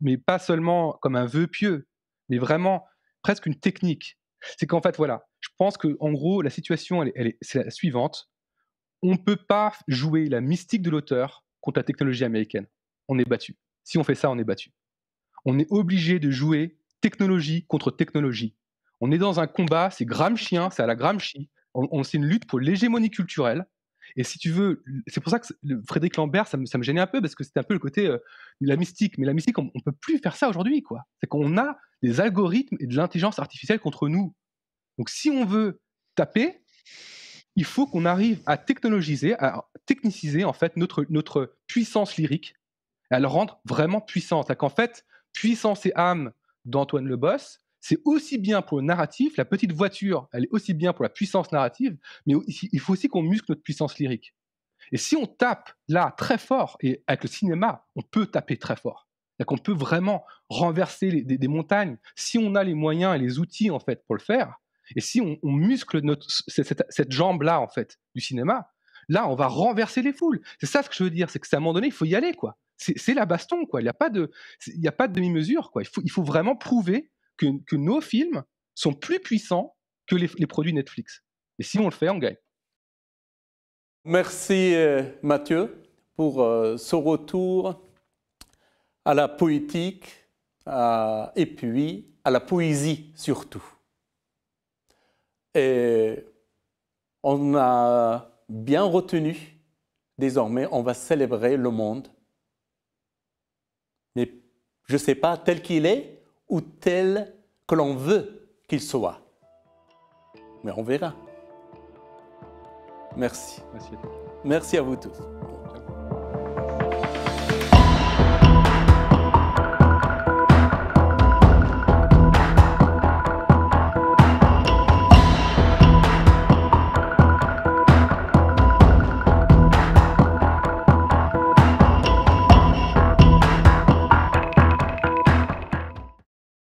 mais pas seulement comme un vœu pieux, mais vraiment presque une technique. C'est qu'en fait, voilà, je pense que en gros, la situation, elle est, c'est la suivante on ne peut pas jouer la mystique de l'auteur contre la technologie américaine. On est battu. Si on fait ça, on est battu. On est obligé de jouer technologie contre technologie. On est dans un combat, c'est gramme-chien, c'est à la Gramsci. On, c'est une lutte pour l'hégémonie culturelle. Et si tu veux, c'est pour ça que Frédéric Lambert, ça me, ça gênait un peu parce que c'était un peu le côté euh, la mystique. Mais la mystique, on, ne peut plus faire ça aujourd'hui, quoi. C'est qu'on a des algorithmes et de l'intelligence artificielle contre nous. Donc si on veut taper, il faut qu'on arrive à technologiser, à techniciser en fait notre, puissance lyrique, à le rendre vraiment puissante. qu'en fait, puissance et âme d'Antoine Lebos c'est aussi bien pour le narratif, la petite voiture, elle est aussi bien pour la puissance narrative, mais il faut aussi qu'on muscle notre puissance lyrique. Et si on tape là très fort, et avec le cinéma, on peut taper très fort. cest qu'on peut vraiment renverser des, des montagnes si on a les moyens et les outils en fait pour le faire et si on, muscle cette, jambe-là, en fait, du cinéma, là, on va renverser les foules. C'est ça ce que je veux dire, c'est que à un moment donné, il faut y aller, quoi. C'est la baston, quoi. Il n'y a pas de, de demi-mesure, quoi. Il faut, il faut vraiment prouver que, nos films sont plus puissants que les, produits Netflix. Et si on le fait, on gagne. Merci euh, Mathieu pour euh, ce retour à la poétique et puis à la poésie surtout. Et on a bien retenu, désormais, on va célébrer le monde. Mais je ne sais pas tel qu'il est ou tel que l'on veut qu'il soit. Mais on verra. Merci. Merci. Merci à vous tous.